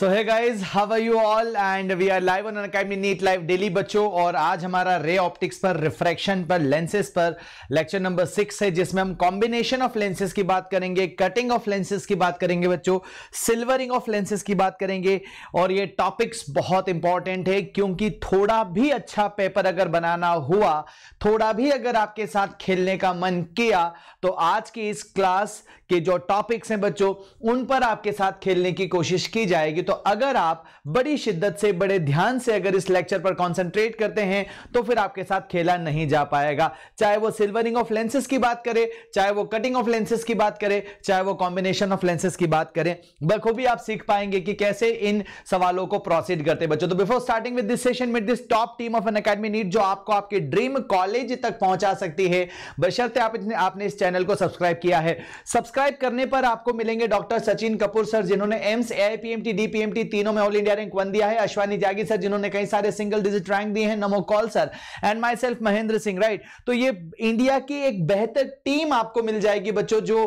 So hi guys how you all and we are live on academy NEET live daily बच्चों और आज हमारा ray optics पर refraction पर लेंसेज पर लेक्चर नंबर सिक्स है जिसमें हम कॉम्बिनेशन ऑफ लेंसेज की बात करेंगे कटिंग ऑफ लेंसेज की बात करेंगे बच्चों सिल्वरिंग ऑफ लेंसेज की बात करेंगे और ये टॉपिक्स बहुत इंपॉर्टेंट है क्योंकि थोड़ा भी अच्छा पेपर अगर बनाना हुआ थोड़ा भी अगर आपके साथ खेलने का मन किया तो आज की इस क्लास के जो टॉपिक्स हैं बच्चों उन पर आपके साथ खेलने की कोशिश की जाएगी तो तो अगर आप बड़ी शिद्दत से बड़े ध्यान से अगर इस लेक्चर पर कॉन्सेंट्रेट करते हैं तो फिर आपके साथ खेला नहीं जा पाएगा चाहे वो सिल्वरिंग ऑफ लेंसेज की बात करें चाहे वो कटिंग ऑफ लेंसेज की बात करें चाहे वो कॉम्बिनेशन ऑफ लेंसेज की बात करें बखूबी आप सीख पाएंगे कि कैसे इन सवालों को प्रोसीड करते बच्चों तो before starting with this session meet this top team of Unacademy NEET जो आपको आपके ड्रीम कॉलेज तक पहुंचा सकती है बशर्ते आप इतने, आपने इस चैनल को सब्सक्राइब किया है सब्सक्राइब करने पर आपको मिलेंगे डॉक्टर सचिन कपूर सर जिन्होंने एम्स एआईपीएमटी डीपी टीएमटी तीनों में ऑल इंडिया रैंक वन दिया है अश्वानी त्यागी सर जिन्होंने कई सारे सिंगल डिजिट रैंक दिए हैं Namo Kaul sir and myself Mahendra Singh right तो ये इंडिया की एक बेहतर टीम आपको मिल जाएगी बच्चों जो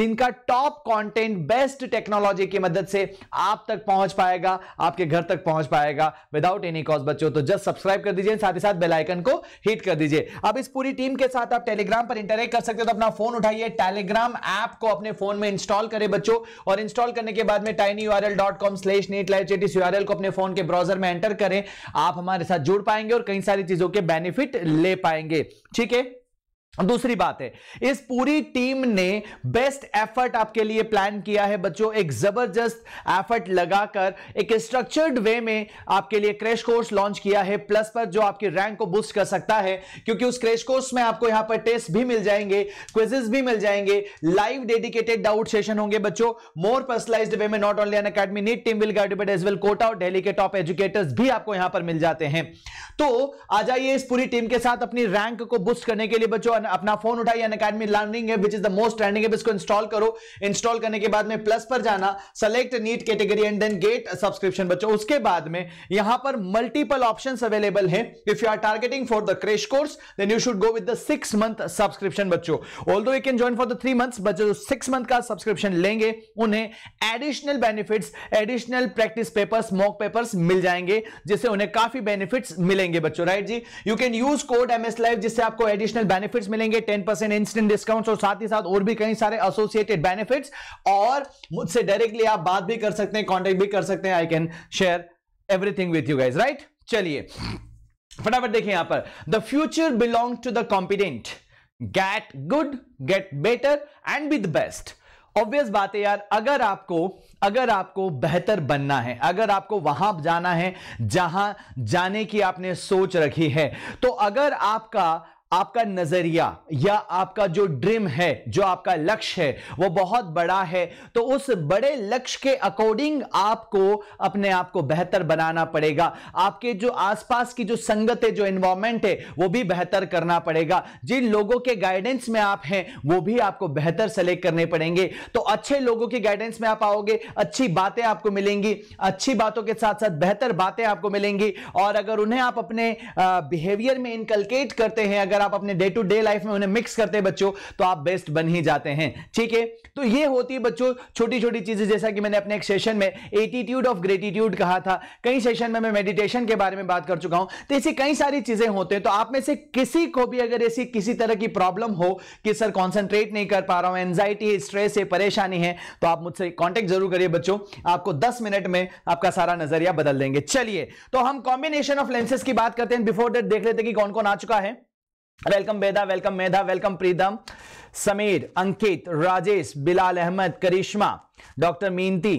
जिनका टॉप कॉन्टेंट बेस्ट टेक्नोलॉजी की मदद से आप तक पहुंच पाएगा आपके घर तक पहुंच पाएगा विदाउट एनी कॉस्ट बच्चों तो जस्ट सब्सक्राइब कर दीजिए साथ ही साथ बेलाइकन को हिट कर दीजिए अब इस पूरी टीम के साथ आप टेलीग्राम पर इंटरेक्ट कर सकते हो तो अपना फोन उठाइए टेलीग्राम ऐप को अपने फोन में इंस्टॉल करें बच्चों और इंस्टॉल करने के बाद में tiny U slash NEET live chat इस यूआरएल को अपने फोन के ब्राउजर में एंटर करें आप हमारे साथ जुड़ पाएंगे और कई सारी चीजों के बेनिफिट ले पाएंगे ठीक है दूसरी बात है इस पूरी टीम ने बेस्ट एफर्ट आपके लिए प्लान किया है बच्चों एक जबरदस्त एफर्ट लगाकर एक स्ट्रक्चर्ड वे में आपके लिए क्रैश कोर्स लॉन्च किया है प्लस पर जो आपकी रैंक को बूस्ट कर सकता है क्योंकि उस क्रैश कोर्स में आपको यहां पर टेस्ट भी मिल जाएंगे क्विजेस भी मिल जाएंगे लाइव डेडिकेटेड डाउट सेशन होंगे बच्चों मोर पर्सनलाइज वे में not only Unacademy NEET team will guide but as well Kota और डेली के टॉप एजुकेटर्स भी आपको यहां पर मिल जाते हैं तो आ जाइए इस पूरी टीम के साथ अपनी रैंक को बूस्ट करने के लिए बच्चों अपना फोन उठाइए अन अकेडमी लर्निंग है which is the most trending है इसको इंस्टॉल करो इंस्टॉल करने के बाद में प्लस पर जाना select NEET category and then get subscription बच्चों उसके बाद में यहां पर मल्टीपल ऑप्शन अवेलेबल है if you are targeting for the crash course then you should go with the six month subscription बच्चों although you can join for the three month बच्चों six तो मंथ का subscription लेंगे उन्हें additional benefit additional practice papers mock papers मिल जाएंगे जिससे उन्हें काफी बेनिफिट्स मिलेंगे बच्चों राइट जी you can use code M S live जिससे आपको एडिशनल बेनिफिट्स मिलेंगे टेन परसेंट इंस्टेंट डिस्काउंट और साथ ही साथ और भी कई सारे एसोसिएटेड बेनिफिट्स और मुझसे डायरेक्टली आप बात भी कर सकते हैं कॉन्टेक्ट भी कर सकते हैं I can share everything with you guys right चलिए फटाफट देखिए यहां पर the future belong to the confident get good get better and be the best obvious बात है यार अगर आपको अगर आपको बेहतर बनना है अगर आपको वहां जाना है जहां जाने की आपने सोच रखी है तो अगर आपका आपका नजरिया या आपका जो ड्रीम है जो आपका लक्ष्य है वो बहुत बड़ा है तो उस बड़े लक्ष्य के अकॉर्डिंग आपको अपने आप को बेहतर बनाना पड़ेगा आपके जो आसपास की जो संगत है जो इन्वायरमेंट है वो भी बेहतर करना पड़ेगा जिन लोगों के गाइडेंस में आप हैं वो भी आपको बेहतर सेलेक्ट करने पड़ेंगे तो अच्छे लोगों की गाइडेंस में आप आओगे अच्छी बातें आपको मिलेंगी अच्छी बातों के साथ साथ बेहतर बातें आपको मिलेंगी और अगर उन्हें आप अपने बिहेवियर में इनकलकेट करते हैं अगर अगर आप अपने डे टू डे लाइफ में उन्हें मिक्स करते हैं बच्चों तो आप बेस्ट बन ही जाते हैं ठीक है तो ये होती है बच्चों छोटी छोटी चीजें जैसा कि मैंने अपने एक सेशन में एटीट्यूड ऑफ ग्रेटिट्यूड कहा था कई सेशन में मैं मेडिटेशन के बारे में बात कर चुका हूं तो ऐसी कई सारी चीजें होते हैं तो आप में से किसी को भी अगर ऐसी किसी तरह की प्रॉब्लम हो कि सर कॉन्सेंट्रेट नहीं कर पा रहा हूं एंजाइटी स्ट्रेस है परेशानी है तो आप मुझसे कॉन्टेक्ट जरूर करिए बच्चों आपको दस मिनट में आपका सारा नजरिया बदल देंगे चलिए तो हम कॉम्बिनेशन ऑफ लेंसेज की बात करते हैं बिफोर डेट देख लेते कि कौन कौन आ चुका है welcome Beda welcome Medha welcome Pritam Sameer Ankit Rajesh Bilal Ahmed Karishma doctor Minati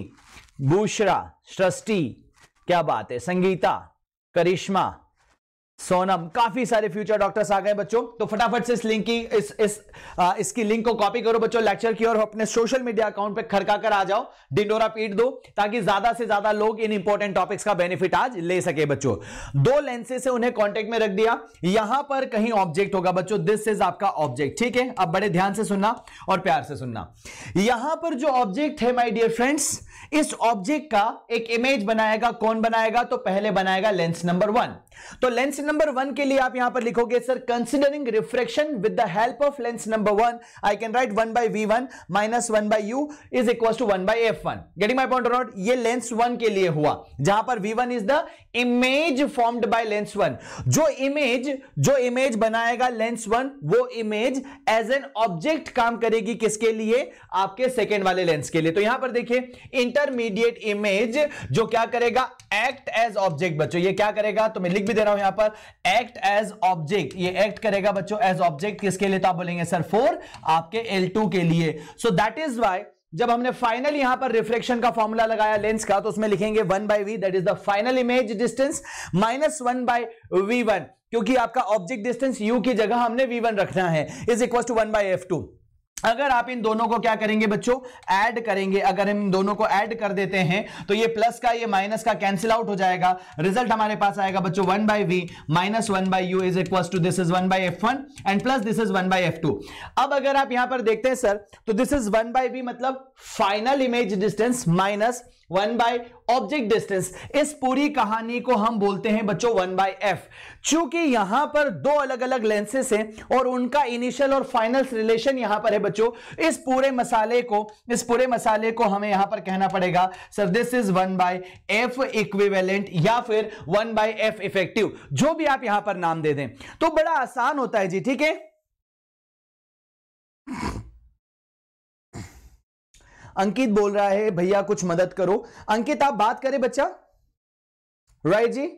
Bushra Srishti क्या बात है संगीता करिश्मा सोनम काफी सारे फ्यूचर डॉक्टर्स आ गए बच्चों तो फटाफट से इस लिंक की इस इस आ, इसकी लिंक को कॉपी करो बच्चों लेक्चर की और अपने सोशल मीडिया अकाउंट पे खड़का कर आ जाओ डिंडोरा पीट दो ताकि ज्यादा से ज्यादा लोग इन इंपॉर्टेंट टॉपिक्स का बेनिफिट आज ले सके बच्चों दो लेंसेज से उन्हें कॉन्टेक्ट में रख दिया यहां पर कहीं ऑब्जेक्ट होगा बच्चों दिस इज आपका ऑब्जेक्ट ठीक है अब बड़े ध्यान से सुनना और प्यार से सुनना यहां पर जो ऑब्जेक्ट है माई डियर फ्रेंड्स इस ऑब्जेक्ट का एक इमेज बनाएगा कौन बनाएगा तो पहले बनाएगा लेंस नंबर वन तो लेंस नंबर वन के लिए आप यहां पर लिखोगे sir considering refraction with the help of lens number one I can write one by v one minus one by u is equal to one by F one getting my point not ये lens one के लिए हुआ जहां पर v one is the image formed by lens one जो image जो image बनाएगा lens one वो इमेज एज एन ऑब्जेक्ट काम करेगी किसके लिए आपके सेकेंड वाले लेंस के लिए तो यहां पर देखिए इंटरमीडिएट इमेज जो क्या करेगा एक्ट एज ऑब्जेक्ट बच्चों ये क्या करेगा तो मैं लिख भी दे रहा हूं यहां पर एक्ट एज ऑब्जेक्ट ये एक्ट करेगा बच्चों एज ऑब्जेक्ट किसके लिए तो आप बोलेंगे सर फोर आपके एल टू के लिए सो दैट इज वाई जब हमने फाइनल यहां पर रिफ्लेक्शन का फॉर्मूला लगाया लेंस का तो उसमें लिखेंगे one by v that is the final image distance minus one by v one क्योंकि आपका ऑब्जेक्ट डिस्टेंस यू की जगह हमने वी वन रखना है is equal to one by F two अगर आप इन दोनों को क्या करेंगे बच्चों ऐड करेंगे अगर हम दोनों को ऐड कर देते हैं तो ये प्लस का ये माइनस का कैंसिल आउट हो जाएगा रिजल्ट हमारे पास आएगा बच्चों one by v minus one by u is equal to this is one by F one and plus this is one by F two अब अगर आप यहां पर देखते हैं सर तो this is one by v मतलब final image distance minus one by object distance इस पूरी कहानी को हम बोलते हैं बच्चों वन बाय एफ चूंकि यहां पर दो अलग अलग लेंसेस हैं और उनका इनिशियल और फाइनल रिलेशन यहां पर है बच्चों इस पूरे मसाले को इस पूरे मसाले को हमें यहां पर कहना पड़ेगा sir this is one by f equivalent या फिर वन बाय एफ इफेक्टिव जो भी आप यहां पर नाम दे दें तो बड़ा आसान होता है जी ठीक है अंकित बोल रहा है भैया कुछ मदद करो अंकित आप बात करें बच्चा राइट right जी राइट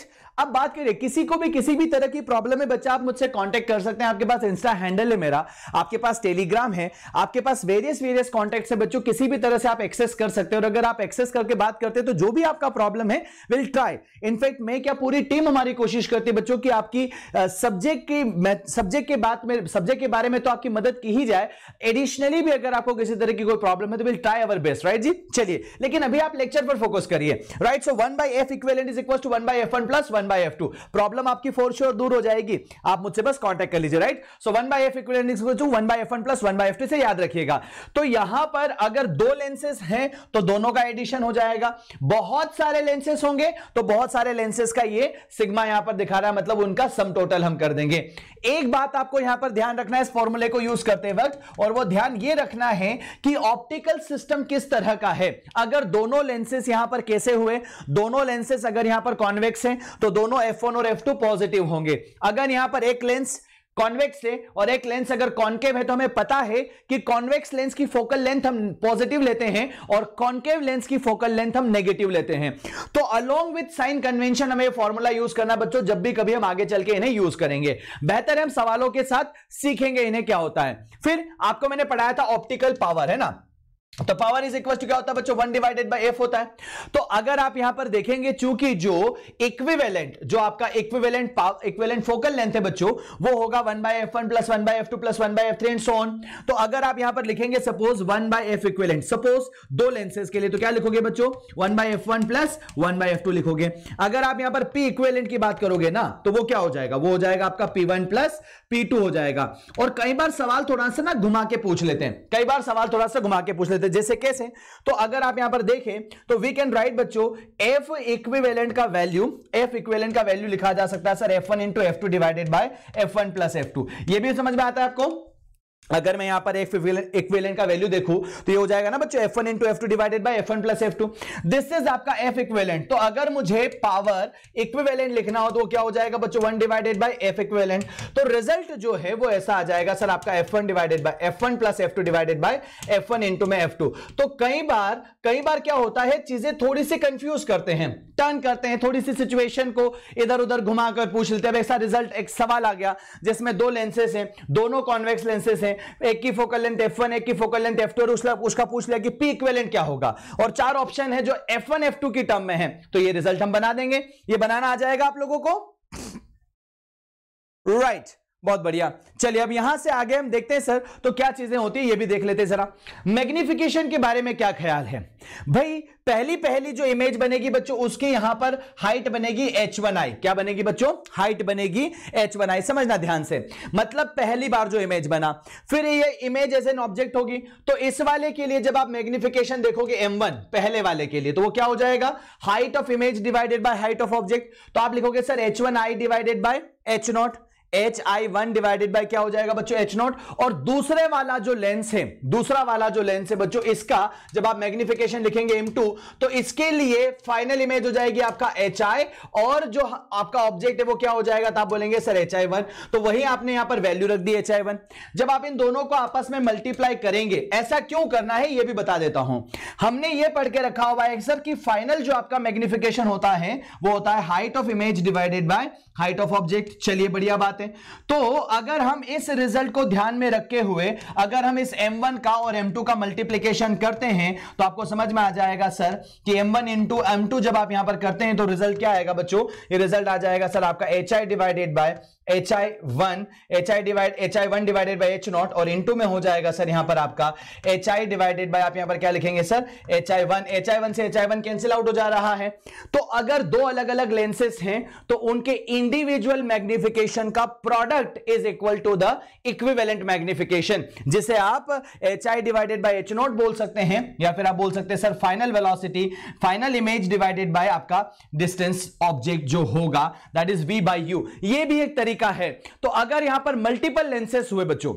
right? अब बात करिए किसी को भी किसी भी तरह की प्रॉब्लम है बच्चा आप मुझसे कांटेक्ट कर सकते हैं आपके पास इंस्टा हैंडल है मेरा आपके पास टेलीग्राम है आपके पास वेरियस वेरियस कॉन्टेक्ट है बच्चों किसी भी तरह से आप एक्सेस कर सकते हैं और अगर आप एक्सेस करके बात करते हैं तो जो भी आपका प्रॉब्लम है विल ट्राई इनफैक्ट मैं क्या पूरी टीम हमारी कोशिश करती है बच्चों की आपकी सब्जेक्ट की सब्जेक्ट के बात में सब्जेक्ट के बारे में तो आपकी मदद की ही जाए एडिशनली भी अगर आपको किसी तरह की कोई प्रॉब्लम है तो will try our best right जी चलिए लेकिन अभी आप लेक्चर पर फोकस करिए right so one by F equivalent is equal to one by F one plus one one by F two problem आपकी फोर श्योर दूर हो जाएगी आप मुझसे बस कॉन्टेक्ट कर लीजिए right so one by f equal one by F one plus one by F two से याद रखिएगा तो यहां पर अगर दो लेंसेज हैं तो दोनों का एडिशन हो जाएगा बहुत सारे लेंसेज होंगे तो बहुत सारे लेंसेज का ये सिग्मा यहां पर दिखा रहा है मतलब उनका सम टोटल हम कर देंगे एक बात आपको यहां पर ध्यान रखना है इस फॉर्मूले को यूज करते वक्त और वो ध्यान ये रखना है कि ऑप्टिकल सिस्टम किस तरह का है अगर दोनों लेंसेज यहां पर कैसे हुए दोनों लेंसेज अगर यहां पर कॉन्वेक्स हैं तो दोनों F1 और F2 पॉजिटिव होंगे अगर यहां पर एक लेंस कॉन्वेक्स है और एक लेंस अगर कॉन्केव है तो हमें पता है कि कॉन्वेक्स लेंस की फोकल लेंथ हम पॉजिटिव लेते हैं और कॉन्केव लेंस की फोकल लेंथ हम नेगेटिव लेते हैं तो अलोंग विथ साइन कन्वेंशन हमें फॉर्मूला यूज करना बच्चों जब भी कभी हम आगे चल के इन्हें यूज करेंगे बेहतर हम सवालों के साथ सीखेंगे इन्हें क्या होता है फिर आपको मैंने पढ़ाया था ऑप्टिकल पावर है ना तो पावर इज इक्वल टू क्या होता है बच्चों वन डिवाइडेड बाय एफ होता है तो अगर आप यहां पर देखेंगे चूंकि जो इक्विवेलेंट जो आपका इक्विवेलेंट इक्विवेलेंट फोकल लेंथ है बच्चों वो होगा one by f one plus one by f two plus one by f three and so on तो अगर आप यहां पर लिखेंगे suppose one by f equivalent suppose दो लेंसेज के लिए तो क्या लिखोगे बच्चों one by f one plus one by f two लिखोगे अगर आप यहां पर पी इक्विवेलेंट की बात करोगे ना तो वो क्या हो जाएगा वो हो जाएगा आपका p one plus p two हो जाएगा और कई बार सवाल थोड़ा सा ना घुमा के पूछ लेते हैं कई बार सवाल थोड़ा सा घुमा के पूछ लेते हैं सकते जैसे कैसे तो अगर आप यहां पर देखें तो वी कैन राइट बच्चों एफ इक्विवेलेंट का वैल्यू एफ इक्विवेलेंट का वैल्यू लिखा जा सकता है sir f one into f two divided by F one plus F two यह भी समझ में आता है आपको अगर मैं यहां पर इक्विवेलेंट का वैल्यू देखूं तो ये हो जाएगा ना बच्चों f one into f two divided by F one plus F two this is आपका एफ इक्विवेलेंट तो अगर मुझे पावर इक्विवेलेंट लिखना हो तो क्या हो जाएगा बच्चों one divided by F equivalent तो रिजल्ट जो है वो ऐसा आ जाएगा सर आपका F one divided by F one plus F two divided by F one into में एफ टू तो कई बार कई बार क्या होता है चीजें थोड़ी सी कंफ्यूज करते हैं टर्न करते हैं थोड़ी सी सिचुएशन को इधर उधर घुमाकर पूछ लेते हैं ऐसा रिजल्ट एक सवाल आ गया जिसमें दो लेंसेस हैं दोनों कॉन्वेक्स लेंसेस हैं एक की फोकल लेंथ एफ वन एक की फोकल लेंथ एफ टू और उसका, पूछ लिया कि पी इक्वेलेंट क्या होगा और चार ऑप्शन है जो एफ वन एफ टू की टर्म में है तो ये रिजल्ट हम बना देंगे ये बनाना आ जाएगा आप लोगों को राइट right. बहुत बढ़िया चलिए अब यहां से आगे हम देखते हैं सर तो क्या चीजें होती है ये भी देख लेते हैं जरा मैग्निफिकेशन के बारे में क्या ख्याल है भाई पहली पहली जो इमेज बनेगी बच्चों उसके यहां पर हाइट बनेगी एच वन आई क्या बनेगी बच्चों हाइट बनेगी एच वन आई समझना ध्यान से मतलब पहली बार जो इमेज बना फिर ये इमेज एज एन ऑब्जेक्ट होगी तो इस वाले के लिए जब आप मैग्निफिकेशन देखोगे एम वन पहले वाले के लिए तो वो क्या हो जाएगा height of image divided by height of object तो आप लिखोगे sir h one i divided by h not h i one divided by क्या हो जाएगा बच्चों एच नॉट और दूसरे वाला जो लेंस है दूसरा वाला जो लेंस है बच्चों इसका जब आप मैग्निफिकेशन लिखेंगे एम टू तो इसके लिए फाइनल इमेज हो जाएगी आपका एच आई और जो आपका ऑब्जेक्ट है वो क्या हो जाएगा तो आप बोलेंगे सर एच आई वन तो वही आपने यहां पर वैल्यू रख दी एच आई वन जब आप इन दोनों को आपस में मल्टीप्लाई करेंगे ऐसा क्यों करना है ये भी बता देता हूं हमने ये पढ़ के रखा हुआ है सर कि फाइनल जो आपका मैग्निफिकेशन होता है वो होता है height of image divided by height of object चलिए बढ़िया बात बात है तो अगर हम इस रिजल्ट को ध्यान में रखे हुए अगर हम इस M1 का और M2 का मल्टीप्लीकेशन करते हैं तो आपको समझ में आ जाएगा सर कि M1 one into M to जब आप यहां पर करते हैं तो रिजल्ट क्या आएगा बच्चों ये रिजल्ट आ जाएगा सर आपका h i divided by h i one h i divide h i one divided by h not और इंटू में हो जाएगा सर यहां पर आपका एच आई डिवाइडेड बाई आप यहां पर क्या लिखेंगे sir h i one h i one से h i one cancel out हो जा रहा है तो अगर दो अलग अलग लेंसेज हैं तो उनके इंडिविजुअल मैग्निफिकेशन का product is equal to the equivalent magnification जिसे आप h i divided by h not बोल सकते हैं या फिर आप बोल सकते हैं sir final velocity final image divided by आपका डिस्टेंस ऑब्जेक्ट जो होगा that is v by u ये भी एक तरीके तरीका है तो अगर यहां पर मल्टीपल लेंसेस हुए बच्चों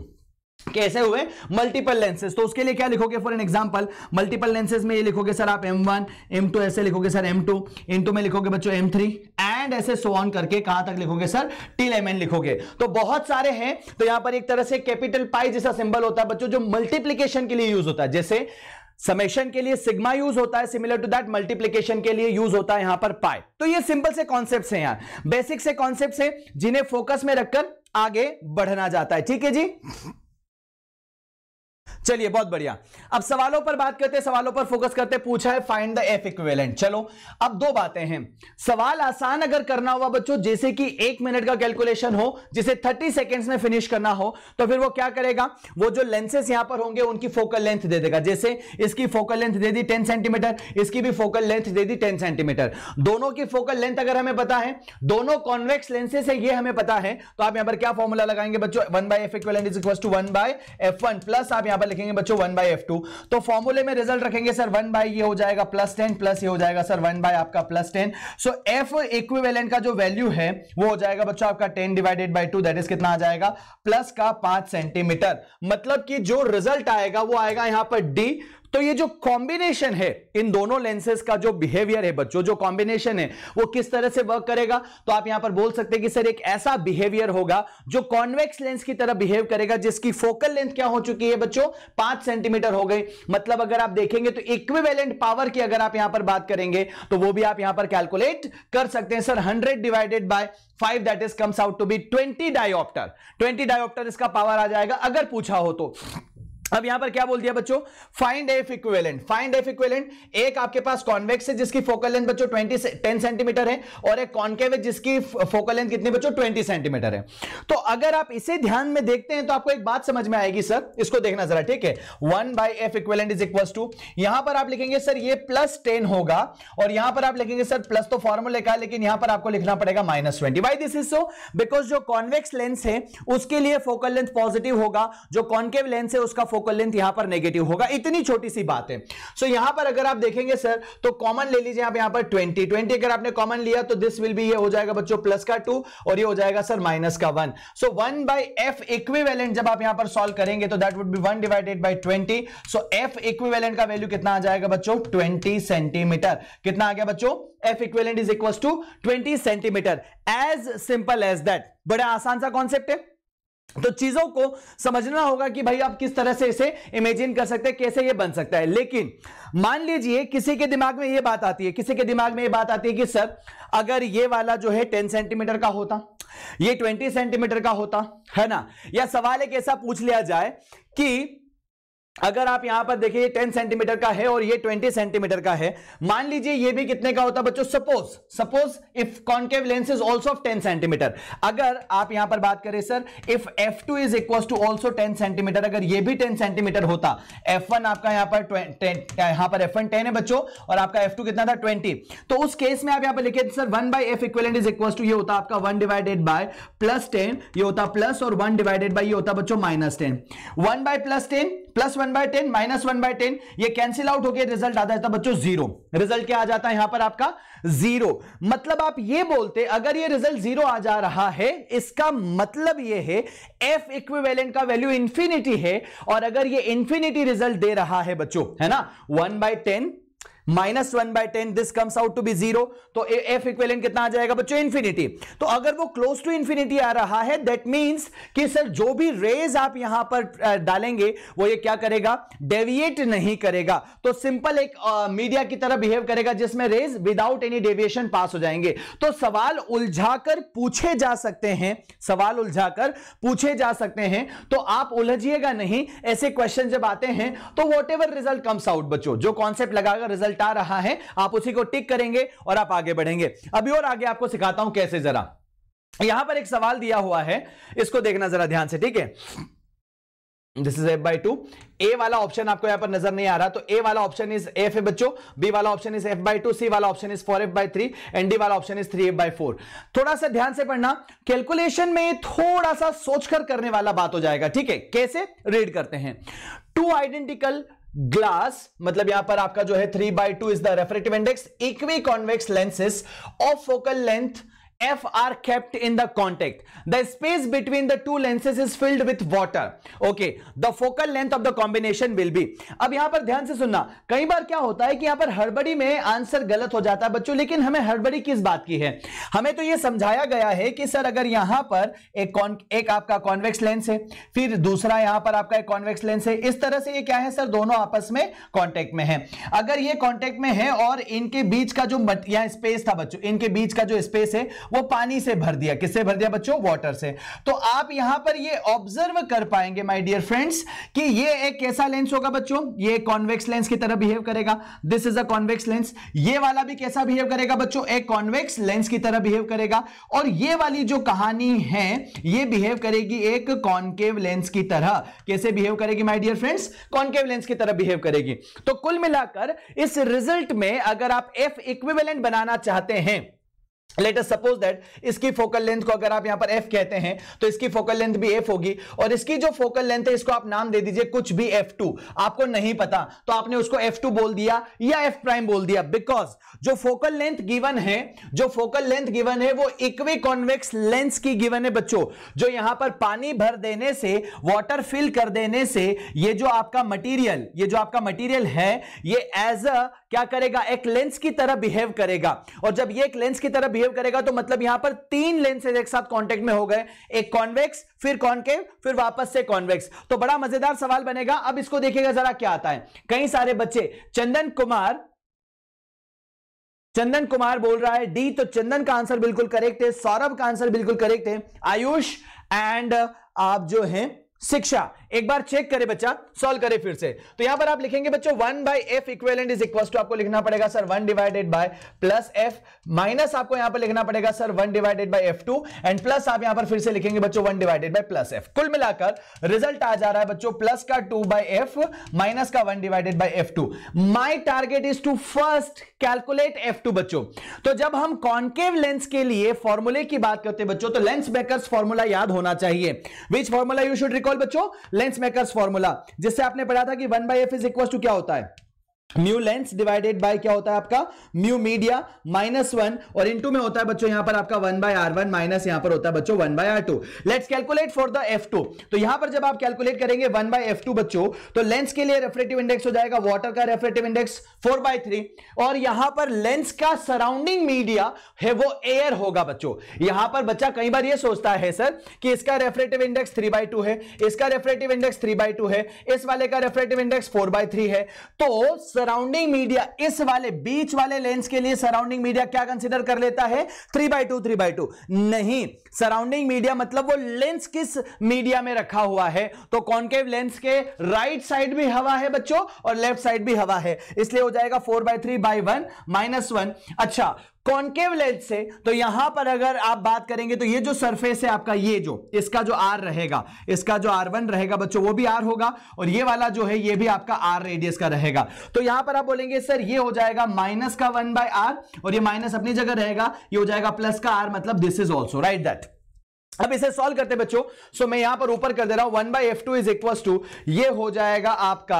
कैसे हुए मल्टीपल लेंसेज तो उसके लिए क्या लिखोगे for an example multiple lenses में ये लिखोगे सर आप M1, M2 ऐसे लिखोगे सर M2, M2 में लिखोगे बच्चों M3 थ्री एंड ऐसे सो ऑन करके कहां तक लिखोगे सर टिल एम लिखोगे तो बहुत सारे हैं तो यहां पर एक तरह से कैपिटल पाई जैसा सिंबल होता है बच्चों जो मल्टीप्लीकेशन के लिए यूज होता है जैसे समेशन के लिए सिग्मा यूज होता है सिमिलर टू दैट मल्टीप्लीकेशन के लिए यूज होता है यहां पर पाए तो ये सिंपल से कॉन्सेप्ट है यहां बेसिक से कॉन्सेप्ट है जिन्हें फोकस में रखकर आगे बढ़ना जाता है ठीक है जी चलिए बहुत बढ़िया अब सवालों पर बात करते हैं सवालों पर फोकस करते पूछा है फाइंड द एफ इक्वेलेंट चलो अब दो बातें हैं सवाल आसान अगर करना हुआ बच्चों जैसे कि एक मिनट का कैलकुलेशन हो जिसे थर्टी सेकेंड्स में फिनिश करना हो तो फिर वो क्या करेगा वो जो लेंसेस यहां पर होंगे उनकी फोकल लेंथ दे देगा जैसे इसकी फोकल लेंथ दे दी टेन सेंटीमीटर इसकी भी फोकल लेंथ दे दी टेन सेंटीमीटर दोनों की फोकल लेंथ अगर हमें पता है दोनों कॉन्वेक्स लेंसेस है ये हमें पता है तो आप यहां पर क्या फॉर्मूला लगाएंगे बच्चों one by F equivalent is equal to one by F one plus आप यहां पर लिखेंगे बच्चों वन बाई एफ टू तो फॉर्मूले में रिजल्ट रखेंगे सर वन बाई ये हो जाएगा प्लस टेन प्लस ये हो जाएगा सर वन बाय आपका plus ten so f equivalent का जो वैल्यू है वो हो जाएगा बच्चों आपका ten divided by two that is कितना आ जाएगा प्लस का पांच सेंटीमीटर मतलब कि जो रिजल्ट आएगा वो आएगा यहां पर डी तो ये जो कॉम्बिनेशन है इन दोनों लेंसेज का जो बिहेवियर है बच्चों जो कॉम्बिनेशन है वो किस तरह से वर्क करेगा तो आप यहां पर बोल सकते हैं कि सर एक ऐसा बिहेवियर होगा जो कॉन्वेक्स लेंस की तरह बिहेव करेगा जिसकी फोकल लेंथ क्या हो चुकी है बच्चों पांच सेंटीमीटर हो गई मतलब अगर आप देखेंगे तो इक्विवेलेंट पावर की अगर आप यहां पर बात करेंगे तो वो भी आप यहां पर कैलकुलेट कर सकते हैं sir hundred divided by five that is comes out to be twenty dioptre twenty dioptre इसका पावर आ जाएगा अगर पूछा हो तो अब यहां पर क्या बोल दिया बच्चों find f equivalent find f equivalent एक आपके पास कॉन्वेक्स है जिसकी फोकल लेंथ बच्चों ट्वेंटी टेन सेंटीमीटर है और एक कॉन्केव है जिसकी फोकल लेंथ कितनी बच्चों ट्वेंटी सेंटीमीटर है तो अगर आप इसे ध्यान में देखते हैं तो आपको एक बात समझ में आएगी सर इसको देखना जरा ठीक है one by F equivalent is equal to यहां पर आप लिखेंगे सर ये प्लस टेन होगा और यहां पर आप लिखेंगे सर प्लस तो फॉर्मूले का लेकिन यहां पर आपको लिखना पड़ेगा minus twenty by this is so because जो कॉन्वेक्स लेंस है उसके लिए फोकल लेंथ पॉजिटिव होगा जो कॉन्केव लेंस है उसका फोकल लेंथ यहां पर नेगेटिव होगा इतनी छोटी सी बात है सो so, यहां पर अगर आप देखेंगे सर तो कॉमन ले लीजिए आप यहां पर ट्वेंटी ट्वेंटी अगर आपने कॉमन लिया तो दिस विल भी ये हो जाएगा बच्चों प्लस का टू और ये हो जाएगा सर माइनस का one so one by F equivalent जब आप यहां पर सॉल्व करेंगे तो that would be one divided by twenty so f equivalent का वैल्यू कितना आ जाएगा बच्चों ट्वेंटी सेंटीमीटर कितना आ गया बच्चों f equivalent is equal to 20 centimetre as simple as that बड़ा आसान सा कॉन्सेप्ट है तो चीजों को समझना होगा कि भाई आप किस तरह से इसे इमेजिन कर सकते हैं कैसे ये बन सकता है लेकिन मान लीजिए किसी के दिमाग में ये बात आती है किसी के दिमाग में ये बात आती है कि सर अगर ये वाला जो है टेन सेंटीमीटर का होता ये ट्वेंटी सेंटीमीटर का होता है ना या सवाल एक ऐसा पूछ लिया जाए कि अगर आप यहां पर देखिए टेन सेंटीमीटर का है और ये ट्वेंटी सेंटीमीटर का है मान लीजिए ये भी कितने का होता है बच्चों suppose suppose if concave lens is also ten centimetre अगर आप यहां पर बात करें sir if f two is equal to also ten centimetre अगर ये भी टेन सेंटीमीटर होता एफ वन आपका यहां पर यहां पर एफ वन टेन है बच्चों और आपका एफ टू कितना था ट्वेंटी तो उस केस में आप यहां पर लिखे sir one by f equivalent is equal to ये होता आपका one divided by plus ten ये होता प्लस और वन डिवाइडेड बाई ये होता बच्चों minus ten one by plus ten plus one by ten minus one by ten ये कैंसिल आउट हो गया रिजल्ट आ जाता है तो बच्चों जीरो रिजल्ट क्या आ जाता है यहां पर आपका जीरो मतलब आप ये बोलते अगर ये रिजल्ट जीरो आ जा रहा है इसका मतलब ये है एफ इक्विवेलेंट का वैल्यू इंफिनिटी है और अगर ये इंफिनिटी रिजल्ट दे रहा है बच्चों है ना one by ten minus one by ten this comes out to be zero तो एफ इक्वेलेंट कितना आ जाएगा बच्चों इन्फिनिटी तो अगर वो क्लोज टू इन्फिनिटी आ रहा है दैट मीन्स कि सर जो भी रेज आप यहां पर डालेंगे वो ये क्या करेगा डेविएट नहीं करेगा तो सिंपल एक मीडिया uh, की तरह बिहेव करेगा जिसमें rays without any deviation pass हो जाएंगे तो सवाल उलझाकर पूछे जा सकते हैं सवाल उलझाकर पूछे जा सकते हैं तो आप उलझिएगा नहीं ऐसे क्वेश्चन जब आते हैं तो वॉट रिजल्ट कम्स आउट बच्चों जो कॉन्सेप्ट लगाएगा रिजल्ट घटा रहा है आप उसी को टिक करेंगे और आप आगे बढ़ेंगे अभी और आगे आपको सिखाता हूं कैसे जरा यहां पर एक सवाल दिया हुआ है इसको देखना जरा ध्यान से ठीक है this is f by two a वाला ऑप्शन आपको यहां पर नजर नहीं आ रहा तो ए वाला ऑप्शन इज एफ है बच्चों बी वाला option is f by two c वाला option is four f by three and d वाला option is three f by four थोड़ा सा ध्यान से पढ़ना कैलकुलेशन में थोड़ा सा सोचकर करने वाला बात हो जाएगा ठीक है कैसे रीड करते हैं टू आइडेंटिकल ग्लास मतलब यहां पर आपका जो है three by two is the refractive index equiconvex lenses of focal length F are kept in the contact. The space between the two lenses is filled with water. Okay, the focal length of the combination will be. अब यहां पर ध्यान से सुनना कई बार क्या होता है कि यहां पर हड़बड़ी में आंसर गलत हो जाता है बच्चों लेकिन हमें हड़बड़ी किस बात की है हमें तो यह समझाया गया है कि सर अगर यहां पर एक कौन, एक आपका कॉन्वेक्स लेंस है फिर दूसरा यहाँ पर आपका एक कॉन्वेक्स लेंस है इस तरह से ये क्या है सर दोनों आपस में कॉन्टेक्ट में है अगर ये कॉन्टेक्ट में है और इनके बीच का जो स्पेस था बच्चों इनके बीच का जो स्पेस है वो पानी से भर दिया किससे भर दिया बच्चों वाटर से तो आप यहां पर ये ऑब्जर्व कर पाएंगे माय डियर फ्रेंड्स कि ये एक कैसा लेंस होगा बच्चों ये कॉन्वेक्स लेंस की तरह बिहेव करेगा this is a convex lens ये वाला भी कैसा बिहेव करेगा बच्चों एक कॉन्वेक्स लेंस की तरह बिहेव करेगा और ये वाली जो कहानी है ये बिहेव करेगी एक कॉन्केव लेंस की तरह कैसे बिहेव करेगी my dear friends concave lens की तरह बिहेव करेगी तो कुल मिलाकर इस रिजल्ट में अगर आप एफ इक्विवेलेंट बनाना चाहते हैं लेटर सपोज दैट इसकी फोकल लेंथ को अगर आप यहां पर एफ कहते हैं तो इसकी फोकल लेंथ भी एफ होगी और इसकी जो फोकल लेंथ है इसको आप नाम दे दीजिए कुछ भी एफ टू आपको नहीं पता तो आपने उसको एफ टू बोल दिया या एफ प्राइम बोल दिया बिकॉज जो फोकल लेंथ गिवन है जो फोकल लेंथ गिवन है वो इक्वी कॉन्वेक्स लेंस की गिवन है बच्चों जो यहां पर पानी भर देने से वाटर फिल कर देने से ये जो आपका मटेरियल ये जो आपका मटेरियल है ये एज अ क्या करेगा एक लेंस की तरह बिहेव करेगा और जब ये एक लेंस की तरह बिहेव करेगा तो मतलब यहां पर तीन लेंसेज एक साथ कॉन्टेक्ट में हो गए एक कॉन्वेक्स फिर कॉन्केव फिर वापस से कॉन्वेक्स तो बड़ा मजेदार सवाल बनेगा अब इसको देखिएगा जरा क्या आता है कई सारे बच्चे चंदन कुमार चंदन कुमार बोल रहा है डी तो चंदन का आंसर बिल्कुल करेक्ट है सौरभ का आंसर बिल्कुल करेक्ट है आयुष एंड आप जो है शिक्षा एक बार चेक करें बच्चा सॉल्व करें फिर से तो यहां पर आप लिखेंगे बच्चों one by F equivalent is equal to आपको लिखना पड़ेगा sir one divided by plus f minus आपको यहां पर लिखना पड़ेगा sir one divided by F two and plus आप यहां पर फिर से लिखेंगे बच्चों one divided by plus f कुल मिलाकर रिजल्ट आ जा रहा है बच्चों प्लस का टू बाई एफ माइनस का one divided by F two my target is to first calculate f two बच्चों तो जब हम कॉन्केव लेंस के लिए फॉर्मूले की बात करते हैं बच्चों तो लेंस बेकर्स फॉर्मूला याद होना चाहिए which formula you should recall बच्चों लेंस मेकर्स फॉर्मूला जिससे आपने पढ़ा था कि one by F is equal to क्या होता है म्यू लेंस डिवाइडेड बाय क्या होता है आपका म्यू मीडिया माइनस वन और इनटू में होता है बच्चों यहां पर आपका one by r one minus यहां पर होता है बच्चों one by r two let's calculate for the f two तो यहां पर जब आप कैलकुलेट करेंगे वन बाय एफ टू बच्चों तो लेंस के लिए रेफ्रेक्टिव इंडेक्स हो जाएगा वॉटर का refractive index four by three और यहां पर लेंस का सराउंडिंग मीडिया है वो एयर होगा बच्चों यहां पर बच्चा कई बार यह सोचता है सर कि इसका refractive index three by two है इसका refractive index three by two है इस वाले का refractive index four by three है तो सराउंडिंग मीडिया इस वाले बीच वाले लेंस के लिए सराउंडिंग मीडिया क्या कंसिडर कर लेता है three by two three by two नहीं सराउंडिंग मीडिया मतलब वो लेंस किस मीडिया में रखा हुआ है तो कॉन्केव लेंस के राइट साइड भी हवा है बच्चों और लेफ्ट साइड भी हवा है इसलिए हो जाएगा four by three by one minus one अच्छा कॉनकेव लेंस से तो यहां पर अगर आप बात करेंगे तो ये जो सरफेस है आपका ये जो इसका जो आर रहेगा इसका जो आर वन रहेगा बच्चों वो भी आर होगा और ये वाला जो है ये भी आपका आर रेडियस का रहेगा तो यहां पर आप बोलेंगे सर ये हो जाएगा माइनस का वन बाय आर और ये माइनस अपनी जगह रहेगा ये हो जाएगा प्लस का आर मतलब this is also right that अब इसे सॉल्व करते हैं बच्चों सो मैं यहां पर ऊपर कर दे रहा हूं one by F two is equal to ये हो जाएगा आपका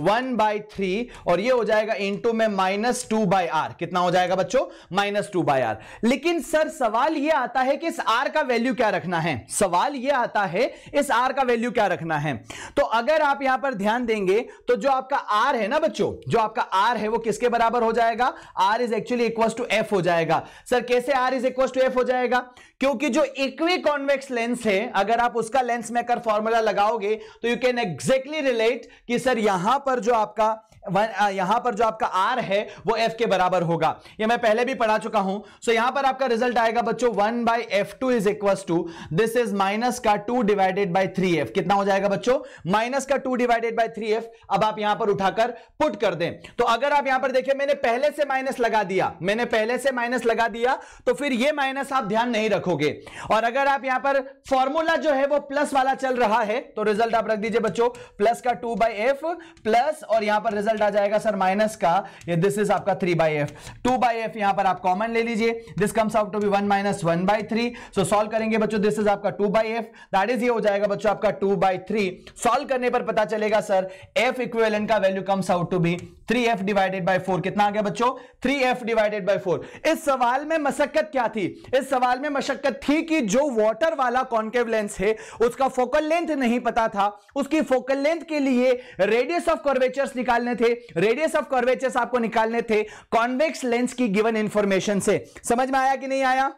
वन बाई थ्री और ये हो जाएगा टू में माइनस टू बाई आर कितना हो जाएगा बच्चों माइनस टू बाई आर लेकिन सर सवाल ये आता है कि इस आर का वैल्यू क्या रखना है सवाल ये आता है इस आर का वैल्यू क्या रखना है तो अगर आप यहां पर ध्यान देंगे तो जो आपका आर है ना बच्चों जो आपका आर है वो किसके बराबर हो जाएगा R is actually equal to F हो जाएगा सर कैसे R is equal to F हो जाएगा क्योंकि जो इक्वी कॉन्वेक्स लेंस है अगर आप उसका लेंस मेकर फॉर्मूला लगाओगे तो यू कैन एग्जैक्टली रिलेट कि सर यहां पर जो आपका यहां पर जो आपका आर है वो एफ के बराबर होगा ये मैं पहले भी पढ़ा चुका हूं सो so यहां पर आपका रिजल्ट आएगा बच्चों one by F two is equal to this is minus का two divided by three F कितना हो जाएगा बच्चों माइनस का two divided by three F अब आप यहां पर उठाकर पुट कर दें तो अगर आप यहां पर देखिए मैंने पहले से माइनस लगा दिया मैंने पहले से माइनस लगा दिया तो फिर ये माइनस आप ध्यान नहीं रखोगे और अगर आप यहां पर फॉर्मूला जो है वो प्लस वाला चल रहा है तो रिजल्ट आप रख दीजिए बच्चों प्लस का टू बाई प्लस और यहां पर रिजल्ट रिजल्ट आ जाएगा सर माइनस का ये दिस इज आपका three by F two by F यहां पर आप कॉमन ले लीजिए this comes out to be one minus one by three so solve करेंगे बच्चों दिस इज आपका two by F that is ये हो जाएगा बच्चों आपका टू बाई थ्री सॉल्व करने पर पता चलेगा सर एफ इक्वेलेंट का value comes out to be three F divided by four कितना आ गया बच्चों three F divided by four इस सवाल में मशक्कत क्या थी इस सवाल में मशक्कत थी कि जो वाटर वाला कॉन्केव लेंस है उसका फोकल लेंथ नहीं पता था उसकी फोकल लेंथ के लिए रेडियस ऑफ कर्वेचर्स निकालने थे रेडियस ऑफ कर्वेचर्स आपको निकालने थे कॉन्वेक्स लेंस की गिवन इंफॉर्मेशन से समझ में आया कि नहीं आया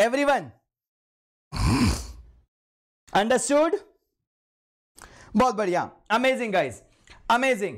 एवरीवन अंडरस्टूड बहुत बढ़िया अमेजिंग गाइज अमेजिंग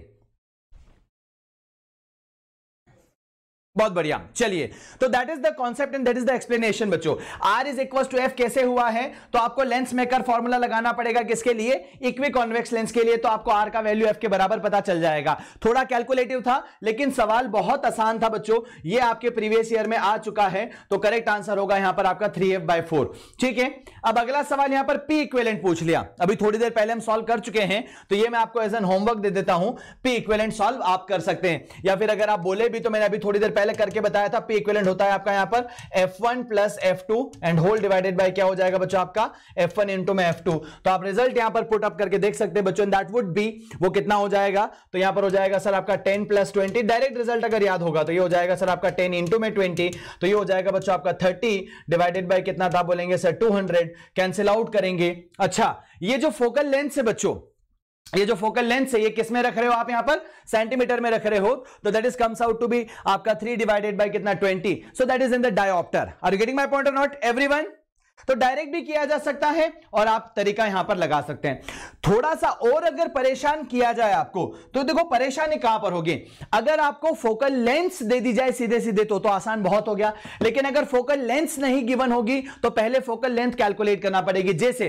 बहुत बढ़िया चलिए तो that is the concept and that is the explanation बच्चों R is equal to F कैसे हुआ है तो आपको लेंस मेकर फॉर्मूला लगाना पड़ेगा किसके लिए इक्वी कॉन्वेक्स लेंस के लिए तो आपको आर का वैल्यू एफ के बराबर पता चल जाएगा थोड़ा कैलकुलेटिव था लेकिन सवाल बहुत आसान था बच्चों ये आपके प्रीवियस ईयर में आ चुका है तो करेक्ट आंसर होगा यहां पर आपका थ्री एफ ठीक है अब अगला सवाल यहां पर पी इक्वेलेंट पूछ लिया अभी थोड़ी देर पहले हम सोल्व कर चुके हैं तो ये मैं आपको एज एन होमवर्क दे देता हूं पी इक्वेलेंट सॉल्व आप कर सकते हैं या फिर अगर आप बोले भी तो मैंने अभी थोड़ी देर पहले करके बताया था पी इक्वेलेंट होता है आपका यहां पर F one plus F two and whole divided by क्या हो जाएगा बच्चों आपका एफ वन इंटू में एफ टू तो आप रिजल्ट यहां पर पुट अप करके देख सकते हैं बच्चों दैट वुड बी वो कितना हो जाएगा तो यहां पर हो जाएगा सर आपका ten plus twenty direct result अगर याद होगा तो ये हो जाएगा सर आपका टेन इंटू में ट्वेंटी तो ये हो जाएगा बच्चों आपका थर्टी डिवाइडेड बाई कितना था बोलेंगे sir two hundred cancel out करेंगे अच्छा ये जो फोकल लेंथ है बच्चों ये जो फोकल लेंथ है ये किस में रख रहे हो आप यहां पर सेंटीमीटर में रख रहे हो तो that is comes out to be आपका थ्री डिवाइडेड बाई कितना twenty so that is in the diopter are getting my point not every one तो डायरेक्ट भी किया जा सकता है और आप तरीका यहां पर लगा सकते हैं थोड़ा सा और अगर परेशान किया जाए आपको तो देखो परेशानी कहां पर होगी अगर आपको फोकल लेंस दे दी जाए सीधे सीधे तो तो आसान बहुत हो गया लेकिन अगर फोकल लेंस नहीं गिवन होगी तो पहले फोकल लेंथ कैलकुलेट करना पड़ेगी जैसे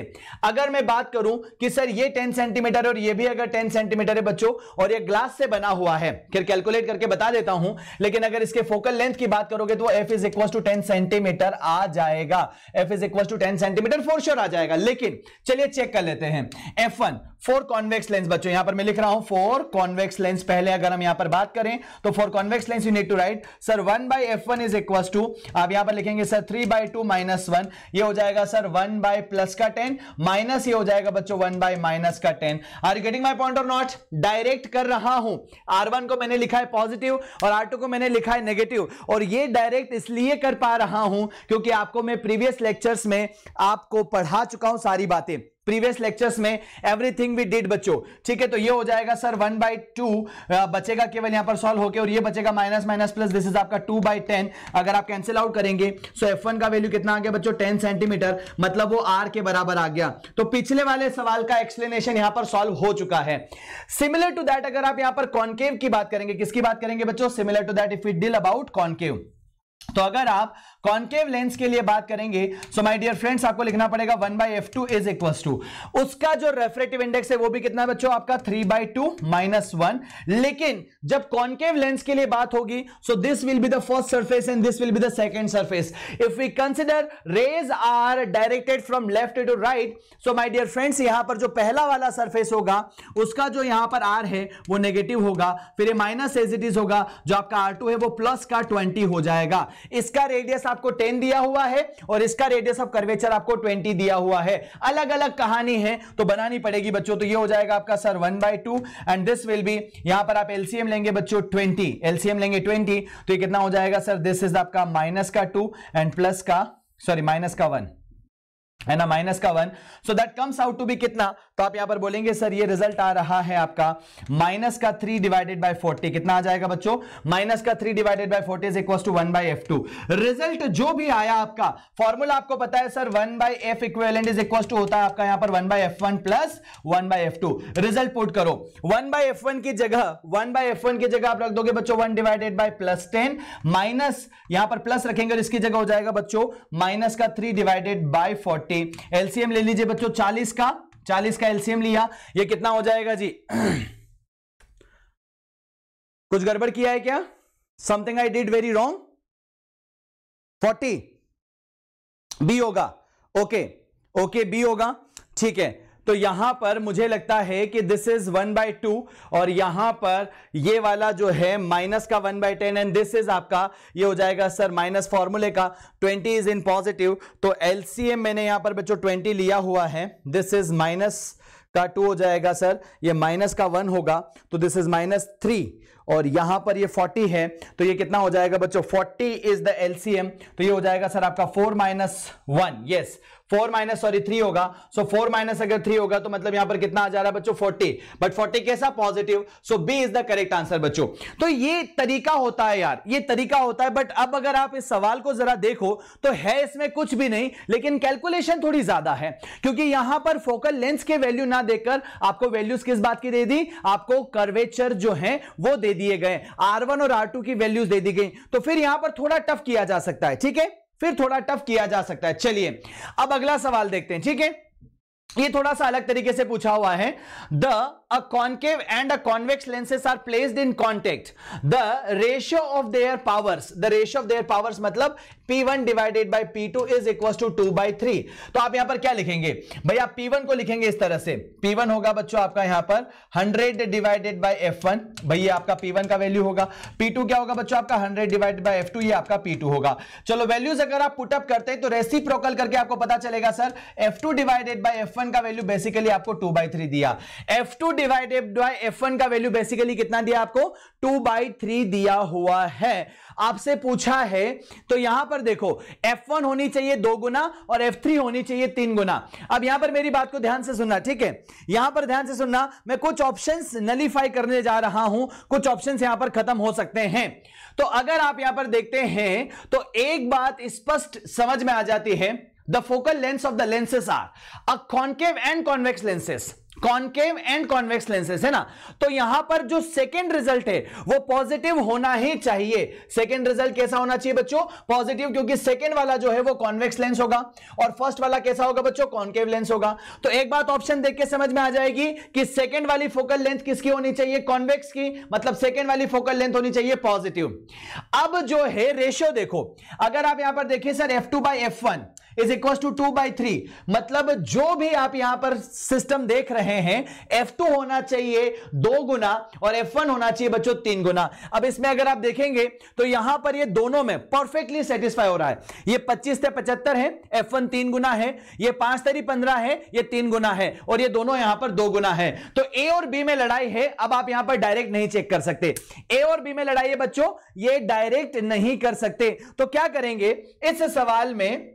अगर मैं बात करूं कि सर ये टेन सेंटीमीटर और ये भी अगर टेन सेंटीमीटर है बच्चों और ये ग्लास से बना हुआ है फिर कैलकुलेट करके बता देता हूं लेकिन अगर इसके फोकल लेंथ की बात करोगे तो F is equal to ten centimetre आ जाएगा F is equal to ten centimetre for sure आ जाएगा लेकिन चलिए चेक कर लेते हैं F one for convex lens बच्चों यहां पर मैं लिख रहा हूं फोर कॉन्वेक्स लेंस पहले अगर हम यहां पर बात करें तो for convex lens you need to write sir one by F one is equal to आप यहां पर लिखेंगे sir three by two minus one ये हो जाएगा सर वन बाय प्लस का टेन माइनस ये हो जाएगा बच्चों वन बाय माइनस का ten are getting my point और नॉट डायरेक्ट कर रहा हूं आर वन को मैंने लिखा है पॉजिटिव और आर टू को मैंने लिखा है नेगेटिव और ये डायरेक्ट इसलिए कर पा रहा हूं क्योंकि आपको मैं प्रीवियस लेक्चर्स में आपको पढ़ा चुका हूं सारी बातें प्रीवियस लेक्चर्स में एवरीथिंग वी डिड बच्चों ठीक है तो ये हो जाएगा सर वन बाई टू बचेगा केवल यहां पर सॉल्व होके और ये बचेगा minus minus plus this is आपका टू बाई टेन अगर आप कैंसिल आउट करेंगे सो एफ वन का वैल्यू कितना आ गया बच्चों टेन सेंटीमीटर मतलब वो आर के बराबर आ गया तो पिछले वाले सवाल का एक्सप्लेनेशन यहां पर सॉल्व हो चुका है सिमिलर टू दैट अगर आप यहां पर कॉन्केव की बात करेंगे किसकी बात करेंगे बच्चों similar to that if you deal about concave तो अगर आप कॉन्केव लेंस के लिए बात करेंगे सो माय डियर फ्रेंड्स आपको लिखना पड़ेगा one by F two is equal to उसका जो रेफरेटिव इंडेक्स है वो भी कितना बच्चों आपका three by two minus one लेकिन जब कॉन्केव लेंस के लिए बात होगी so this will be the first surface and this will be the second surface if we consider rays are directed from left to right so my dear friends यहां पर जो पहला वाला सर्फेस होगा उसका जो यहां पर आर है वो नेगेटिव होगा फिर माइनस एज इट इज होगा जो आपका आर टू है वो प्लस का ट्वेंटी हो जाएगा इसका रेडियस आपको 10 दिया हुआ है और इसका रेडियस ऑफ कर्वेचर आपको 20 दिया हुआ है अलग अलग कहानी है तो बनानी पड़ेगी बच्चों तो ये हो जाएगा आपका sir one by two and this will be यहां पर आप एलसीएम लेंगे बच्चों ट्वेंटी एलसीएम लेंगे ट्वेंटी तो ये कितना हो जाएगा सर दिस इज आपका माइनस का टू एंड प्लस का सॉरी माइनस का वन है ना माइनस का one so that comes out to be कितना तो आप यहां पर बोलेंगे सर ये रिजल्ट आ रहा है आपका माइनस का थ्री डिवाइडेड बाई फोर्टी कितना आ जाएगा बच्चों माइनस का three divided by forty is equal to one by F two result जो भी आया आपका फॉर्मूला आपको पता है sir one by F equivalent is equal to होता है आपका यहां पर one by F one plus one by F two result put करो वन बाई एफ वन की जगह वन बाई एफ वन की जगह आप रख दोगे बच्चों one divided by plus ten minus यहां पर प्लस रखेंगे और इसकी जगह हो जाएगा बच्चों माइनस का three divided by forty LCM ले लीजिए बच्चों चालीस का चालीस का एलसीएम लिया ये कितना हो जाएगा जी कुछ गड़बड़ किया है क्या something I did very wrong forty B होगा ओके ओके बी होगा ठीक है तो यहां पर मुझे लगता है कि this is one by two और यहां पर ये वाला जो है माइनस का one by ten and this is आपका ये हो जाएगा सर माइनस फॉर्मूले का ट्वेंटी इज इन पॉजिटिव तो एलसीएम मैंने यहां पर बच्चों ट्वेंटी लिया हुआ है दिस इज माइनस का टू हो जाएगा सर ये माइनस का वन होगा तो दिस इज माइनस थ्री और यहां पर ये फोर्टी है तो ये कितना हो जाएगा बच्चों फोर्टी इज द एलसीएम तो ये हो जाएगा सर आपका four minus one yes four minus sorry three होगा सो फोर माइनस अगर थ्री होगा तो मतलब यहां पर कितना आ जा रहा है बच्चों फोर्टी बट फोर्टी कैसा positive so B is the correct answer बच्चों तो ये तरीका होता है यार ये तरीका होता है बट अब अगर आप इस सवाल को जरा देखो तो है इसमें कुछ भी नहीं लेकिन कैलकुलेशन थोड़ी ज्यादा है क्योंकि यहां पर फोकल लेंस के वैल्यू ना देकर आपको वैल्यूज किस बात की दे दी आपको कर्वेचर जो है वो दे दिए गए आर और आर की वैल्यूज दे दी गई तो फिर यहां पर थोड़ा टफ किया जा सकता है ठीक है फिर थोड़ा टफ किया जा सकता है चलिए अब अगला सवाल देखते हैं ठीक है ये थोड़ा सा अलग तरीके से पूछा हुआ है the a concave and a convex lenses are placed in contact the ratio of their powers the ratio of their powers मतलब P1 one divided by P two is equal to two by three तो आप यहां पर क्या लिखेंगे भैया P1 को लिखेंगे इस तरह से P1 होगा बच्चों आपका यहां पर 100 डिवाइडेड बाई F1 वन भैया आपका P1 का वैल्यू होगा P2 क्या होगा बच्चों आपका 100 डिवाइडेड बाई F2 ये आपका P2 होगा चलो वैल्यूज अगर आप पुटअप करते हैं तो रेसिप्रोकल करके आपको पता चलेगा sir F2 two divided by F का वैल्यू बेसिकली आपको टू बाई थ्री दिया F2 डिवाइडेड बाई F1 का वैल्यू बेसिकली कितना दिया आपको टू बाई थ्री दिया हुआ है आपसे पूछा है तो यहां पर देखो F1 होनी चाहिए दो गुना और F3 होनी चाहिए तीन गुना अब यहां पर मेरी बात को ध्यान से सुनना ठीक है यहां पर ध्यान से सुनना मैं कुछ ऑप्शंस नलीफाई करने जा रहा हूं कुछ ऑप्शंस यहां पर खत्म हो सकते हैं तो अगर आप यहां पर देखते हैं तो एक बात स्पष्ट समझ में आ जाती है the focal lens of the lenses are a concave and convex lenses concave and convex lenses है ना तो यहां पर जो सेकेंड रिजल्ट है वो पॉजिटिव होना ही चाहिए सेकेंड रिजल्ट कैसा होना चाहिए बच्चों पॉजिटिव क्योंकि सेकेंड वाला जो है वो कॉन्वेक्स लेंस होगा और फर्स्ट वाला कैसा होगा बच्चों कॉन्केव लेंस होगा तो एक बात ऑप्शन देख के समझ में आ जाएगी कि सेकेंड वाली फोकल लेंथ किसकी होनी चाहिए कॉन्वेक्स की मतलब सेकेंड वाली फोकल लेंथ होनी चाहिए पॉजिटिव अब जो है रेशियो देखो अगर आप यहां पर देखिए sir F two by F one is equal to two by three मतलब जो भी आप यहां पर सिस्टम देख रहे हैं F2 होना चाहिए दो गुना और F1 होना चाहिए बच्चों तीन गुना अब इसमें अगर आप देखेंगे तो यहां पर ये दोनों में परफेक्टली सेटिस्फाई हो रहा है ये 25 से 75 है F1 तीन गुना है ये पांच तरी पंद्रह है ये तीन गुना है और ये दोनों यहां पर दो गुना है तो ए और बी में लड़ाई है अब आप यहां पर डायरेक्ट नहीं चेक कर सकते ए और बी में लड़ाई है बच्चों ये डायरेक्ट नहीं कर सकते तो क्या करेंगे इस सवाल में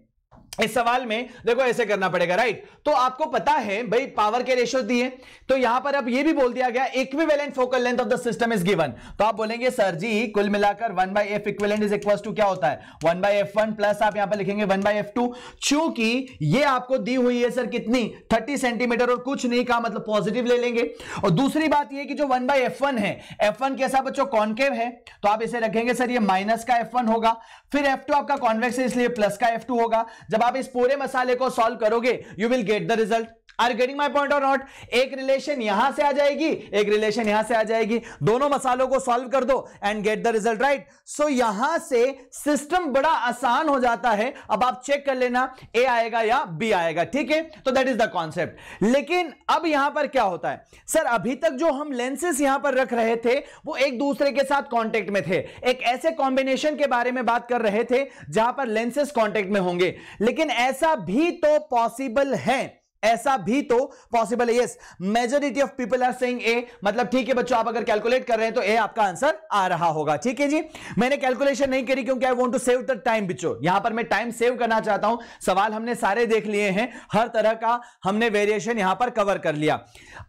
इस सवाल में देखो ऐसे करना पड़ेगा राइट तो आपको पता है भाई पावर के रेशियो दिए तो यहां पर अब ये भी बोल दिया गया equivalent focal length of the system is given तो आप बोलेंगे सर जी कुल मिलाकर 1 by F equivalent is equal to क्या होता है 1 बाई एफ वन प्लस आप यहां पर लिखेंगे 1 बाई एफ टू चूंकि ये आपको दी हुई है सर कितनी थर्टी सेंटीमीटर और कुछ नहीं कहा मतलब पॉजिटिव ले लेंगे और दूसरी बात यह कि जो वन बाई एफ वन है एफ वन कैसा बच्चों कॉन्केव है तो आप इसे रखेंगे सर ये माइनस का एफ वन होगा फिर F2 आपका कॉन्वेक्स है इसलिए प्लस का F2 होगा जब आप इस पूरे मसाले को सॉल्व करोगे you will get the result are getting my point और नॉट एक रिलेशन यहां से आ जाएगी एक रिलेशन यहां से आ जाएगी दोनों मसालों को सॉल्व कर दो and get the result right so यहां से सिस्टम बड़ा आसान हो जाता है अब आप चेक कर लेना ए आएगा या बी आएगा ठीक है तो दैट इज द कॉन्सेप्ट लेकिन अब यहां पर क्या होता है सर अभी तक जो हम लेंसेस यहां पर रख रहे थे वो एक दूसरे के साथ कॉन्टेक्ट में थे एक ऐसे कॉम्बिनेशन के बारे में बात कर रहे थे जहां पर लेंसेस कॉन्टेक्ट में होंगे लेकिन ऐसा भी तो पॉसिबल है ऐसा भी तो पॉसिबल है yes majority of people are saying A मतलब ठीक है बच्चों आप अगर कैलकुलेट कर रहे हैं तो ए आपका आंसर आ रहा होगा ठीक है जी मैंने कैलकुलेशन नहीं करी क्योंकि I want to save the time बच्चों यहां पर मैं टाइम सेव करना चाहता हूं सवाल हमने सारे देख लिए हैं हर तरह का हमने वेरिएशन यहां पर कवर कर लिया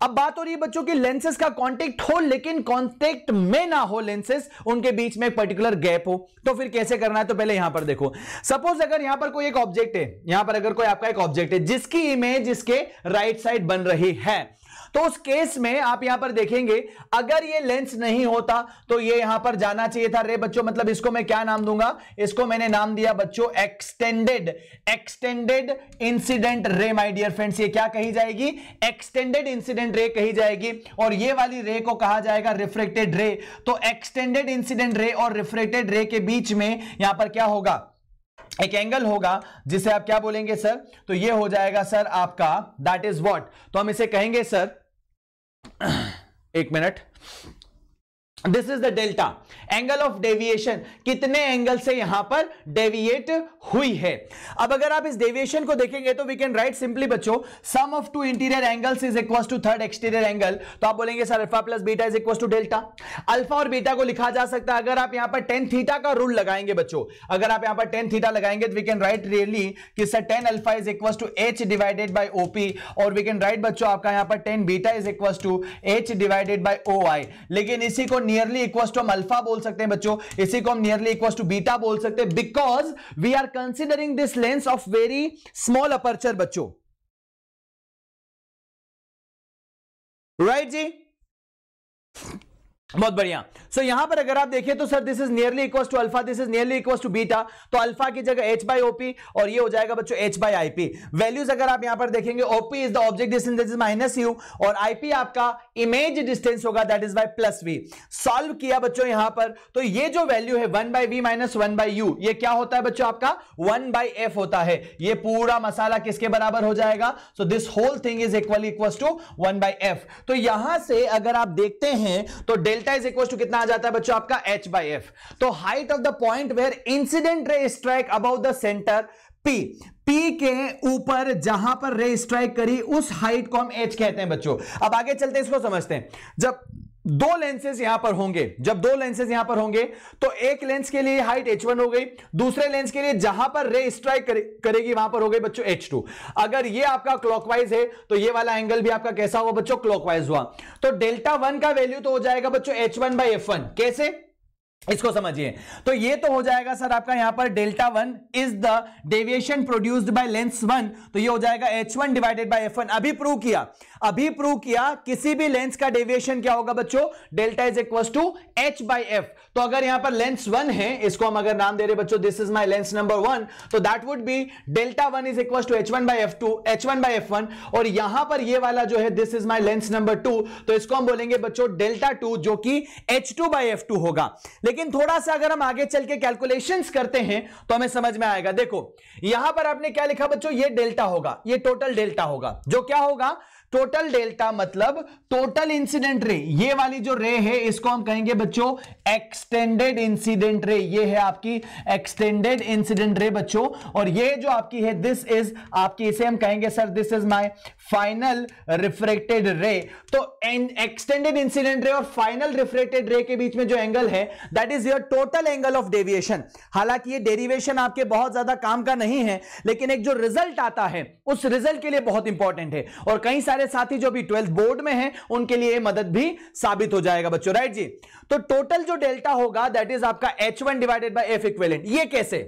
अब बात हो रही है बच्चों की लेंसेज का कॉन्टेक्ट हो लेकिन कॉन्टेक्ट में ना हो लेंसेज उनके बीच में पर्टिकुलर गैप हो तो फिर कैसे करना है तो पहले यहां पर देखो सपोज अगर यहां पर कोई एक ऑब्जेक्ट है यहां पर अगर कोई आपका एक ऑब्जेक्ट है जिसकी इमेज इसके राइट साइड बन रही है तो उस केस में आप यहां पर देखेंगे अगर ये लेंस नहीं होता तो ये यहां पर जाना चाहिए था रे बच्चों मतलब इसको मैं क्या नाम दूंगा इसको मैंने नाम दिया बच्चों extended extended incident ray my dear friends ये क्या कही जाएगी एक्सटेंडेड इंसिडेंट रे कही जाएगी और ये वाली रे को कहा जाएगा रिफ्रेक्टेड रे तो एक्सटेंडेड इंसिडेंट रे और रिफ्रेक्टेड रे के बीच में यहां पर क्या होगा एक एंगल होगा जिसे आप क्या बोलेंगे सर तो ये हो जाएगा सर आपका दैट इज वॉट तो हम इसे कहेंगे सर एक minute this is the delta angle of deviation कितने एंगल से यहां पर डेविएट हुई है अब अगर आप इस डेविएशन को देखेंगे तो वी कैन राइट सिंपली बच्चों sum of two interior angles is equal to third exterior angle तो आप बोलेंगे sir alpha plus beta is equal to delta alpha और बीटा को लिखा जा सकता है अगर आप यहां पर टेन थीटा का रूल लगाएंगे बच्चों अगर आप यहां पर टेन थीटा लगाएंगे तो वी कैन राइट रियली कि sir tan alpha is equal to H divided by OP और वी कैन राइट बच्चों आपका यहां पर tan beta is equal to H divided by O I लेकिन इसी को नियरली इक्वल टू हम अल्फा बोल सकते हैं बच्चों इसी को हम नियरली इक्वल टू बीटा बोल सकते हैं because we are considering this lens of very small aperture बच्चों राइट right, जी बहुत बढ़िया सो so, यहां पर अगर आप देखें तो sir this is nearly equal to alpha this is nearly equal to beta तो अल्फा की जगह एच बाई ओपी और ये हो जाएगा बच्चों एच बाई आईपी वैल्यूज अगर आप यहां पर देखेंगे OP is the object distance this is minus u और आईपी आपका इमेज डिस्टेंस होगा that is by plus we solve किया बच्चों यहां पर तो ये जो वैल्यू है one by v minus one by u ये क्या होता है बच्चों आपका वन बाई एफ होता है ये पूरा मसाला किसके बराबर हो जाएगा so this whole thing is equal equal to one by f तो यहां से अगर आप देखते हैं तो delta delta is equal to कितना आ जाता है बच्चों आपका एच बाई एफ तो height of the point where incident ray strike about the centre P P के ऊपर जहां पर रे स्ट्राइक करी उस हाइट को हम एच कहते हैं बच्चों अब आगे चलते इसको समझते हैं जब दो लेंसेज यहां पर होंगे जब दो लेंसेज यहां पर होंगे तो एक लेंस के लिए हाइट h1 हो गई दूसरे लेंस के लिए जहां पर रे स्ट्राइक करे, करेगी वहां पर हो गई बच्चों h2 अगर ये आपका क्लॉकवाइज है तो ये वाला एंगल भी आपका कैसा हुआ बच्चों क्लॉकवाइज हुआ तो डेल्टा वन का वैल्यू तो हो जाएगा बच्चों एच वन बाई कैसे इसको समझिए तो ये तो हो जाएगा सर आपका यहां पर delta one is the deviation produced by lens one तो ये हो जाएगा h one divided by f one अभी प्रूव किया अभी प्रूव किया किसी भी लेंस का डेविएशन क्या होगा बच्चों delta is equal to h by f तो अगर यहां पर लेंस वन है इसको हम अगर नाम दे रहे बच्चों this is my lens number one तो that would be delta one is equal to h one by f two h one by f one और यहां पर ये वाला जो है this is my lens number two तो इसको हम बोलेंगे बच्चों डेल्टा टू जो कि h two by f two होगा लेकिन थोड़ा सा अगर हम आगे चल के कैलकुलेशन करते हैं तो हमें समझ में आएगा देखो यहां पर आपने क्या लिखा बच्चों ये डेल्टा होगा ये टोटल डेल्टा होगा जो क्या होगा टोटल डेल्टा मतलब टोटल इंसिडेंट रे ये वाली जो रे है इसको हम कहेंगे बच्चों एक्सटेंडेड इंसिडेंट रे ये है आपकी एक्सटेंडेड इंसिडेंट रे बच्चों और ये जो आपकी है दिस इज आपकी इसे हम कहेंगे sir this is my final refracted ray तो एक्सटेंडेड इंसिडेंट रे और फाइनल रिफ्रेक्टेड रे के बीच में जो एंगल है that is your total angle of deviation हालांकि ये डेरिवेशन आपके बहुत ज्यादा काम का नहीं है लेकिन एक जो रिजल्ट आता है उस रिजल्ट के लिए बहुत इंपॉर्टेंट है और कई सारे साथी जो भी ट्वेल्थ बोर्ड में है उनके लिए मदद भी साबित हो जाएगा बच्चों राइट जी तो टोटल जो डेल्टा होगा दैट इज आपका h one divided by F equivalent ये कैसे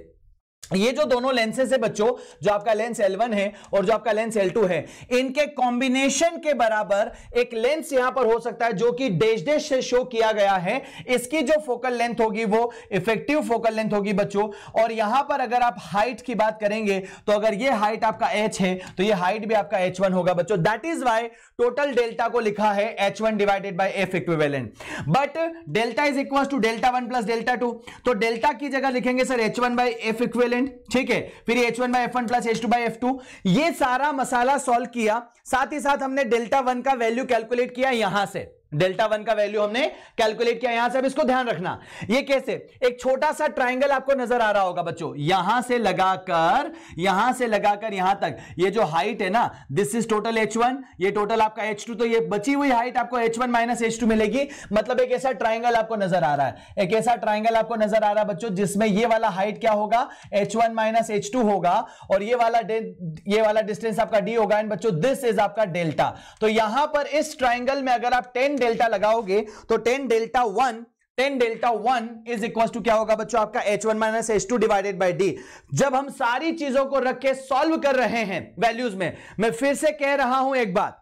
ये जो दोनों लेंसेज है बच्चों जो आपका लेंस L1 है और जो आपका लेंस L2 है इनके कॉम्बिनेशन के बराबर एक लेंस यहां पर हो सकता है जो कि डेज डेश से शो किया गया है इसकी जो फोकल लेंथ होगी वो इफेक्टिव फोकल लेंथ होगी बच्चों और यहां पर अगर आप हाइट की बात करेंगे तो अगर ये हाइट आपका एच है तो ये हाइट भी आपका एच होगा बच्चों that is y total delta को लिखा है h one divided by F equivalent but delta is equal to delta one plus delta two तो डेल्टा की जगह लिखेंगे sir h one by F equivalent ठीक है फिर h one by F one plus h two by F two ये सारा मसाला सॉल्व किया साथ ही साथ हमने डेल्टा वन का वैल्यू कैलकुलेट किया यहां से डेल्टा वन का वैल्यू हमने कैलकुलेट किया यहां से अब इसको ध्यान रखना ये कैसे एक छोटा सा ट्राइंगल आपको नजर आ रहा होगा बच्चों यहां से लगाकर यहां से लगाकर यहां तक ये जो हाइट है ना this is total h one ये टोटल आपका एच टू तो ये बची हुई हाइट आपको h one minus h two मिलेगी मतलब एक ऐसा ट्राइंगल आपको नजर आ रहा है एक ऐसा ट्राइंगल आपको नजर आ रहा है बच्चों जिसमें ये वाला हाइट क्या होगा h one minus h two होगा और ये वाला ये वाला डिस्टेंस आपका डी होगा एंड बच्चों दिस इज आपका डेल्टा तो यहां पर इस ट्राइंगल में अगर आप टेन डेल्टा लगाओगे तो tan delta one tan delta one is equal to क्या होगा बच्चों आपका h one minus h two divided by d जब हम सारी चीजों को रख के सॉल्व कर रहे हैं वैल्यूज में मैं फिर से कह रहा हूं एक बात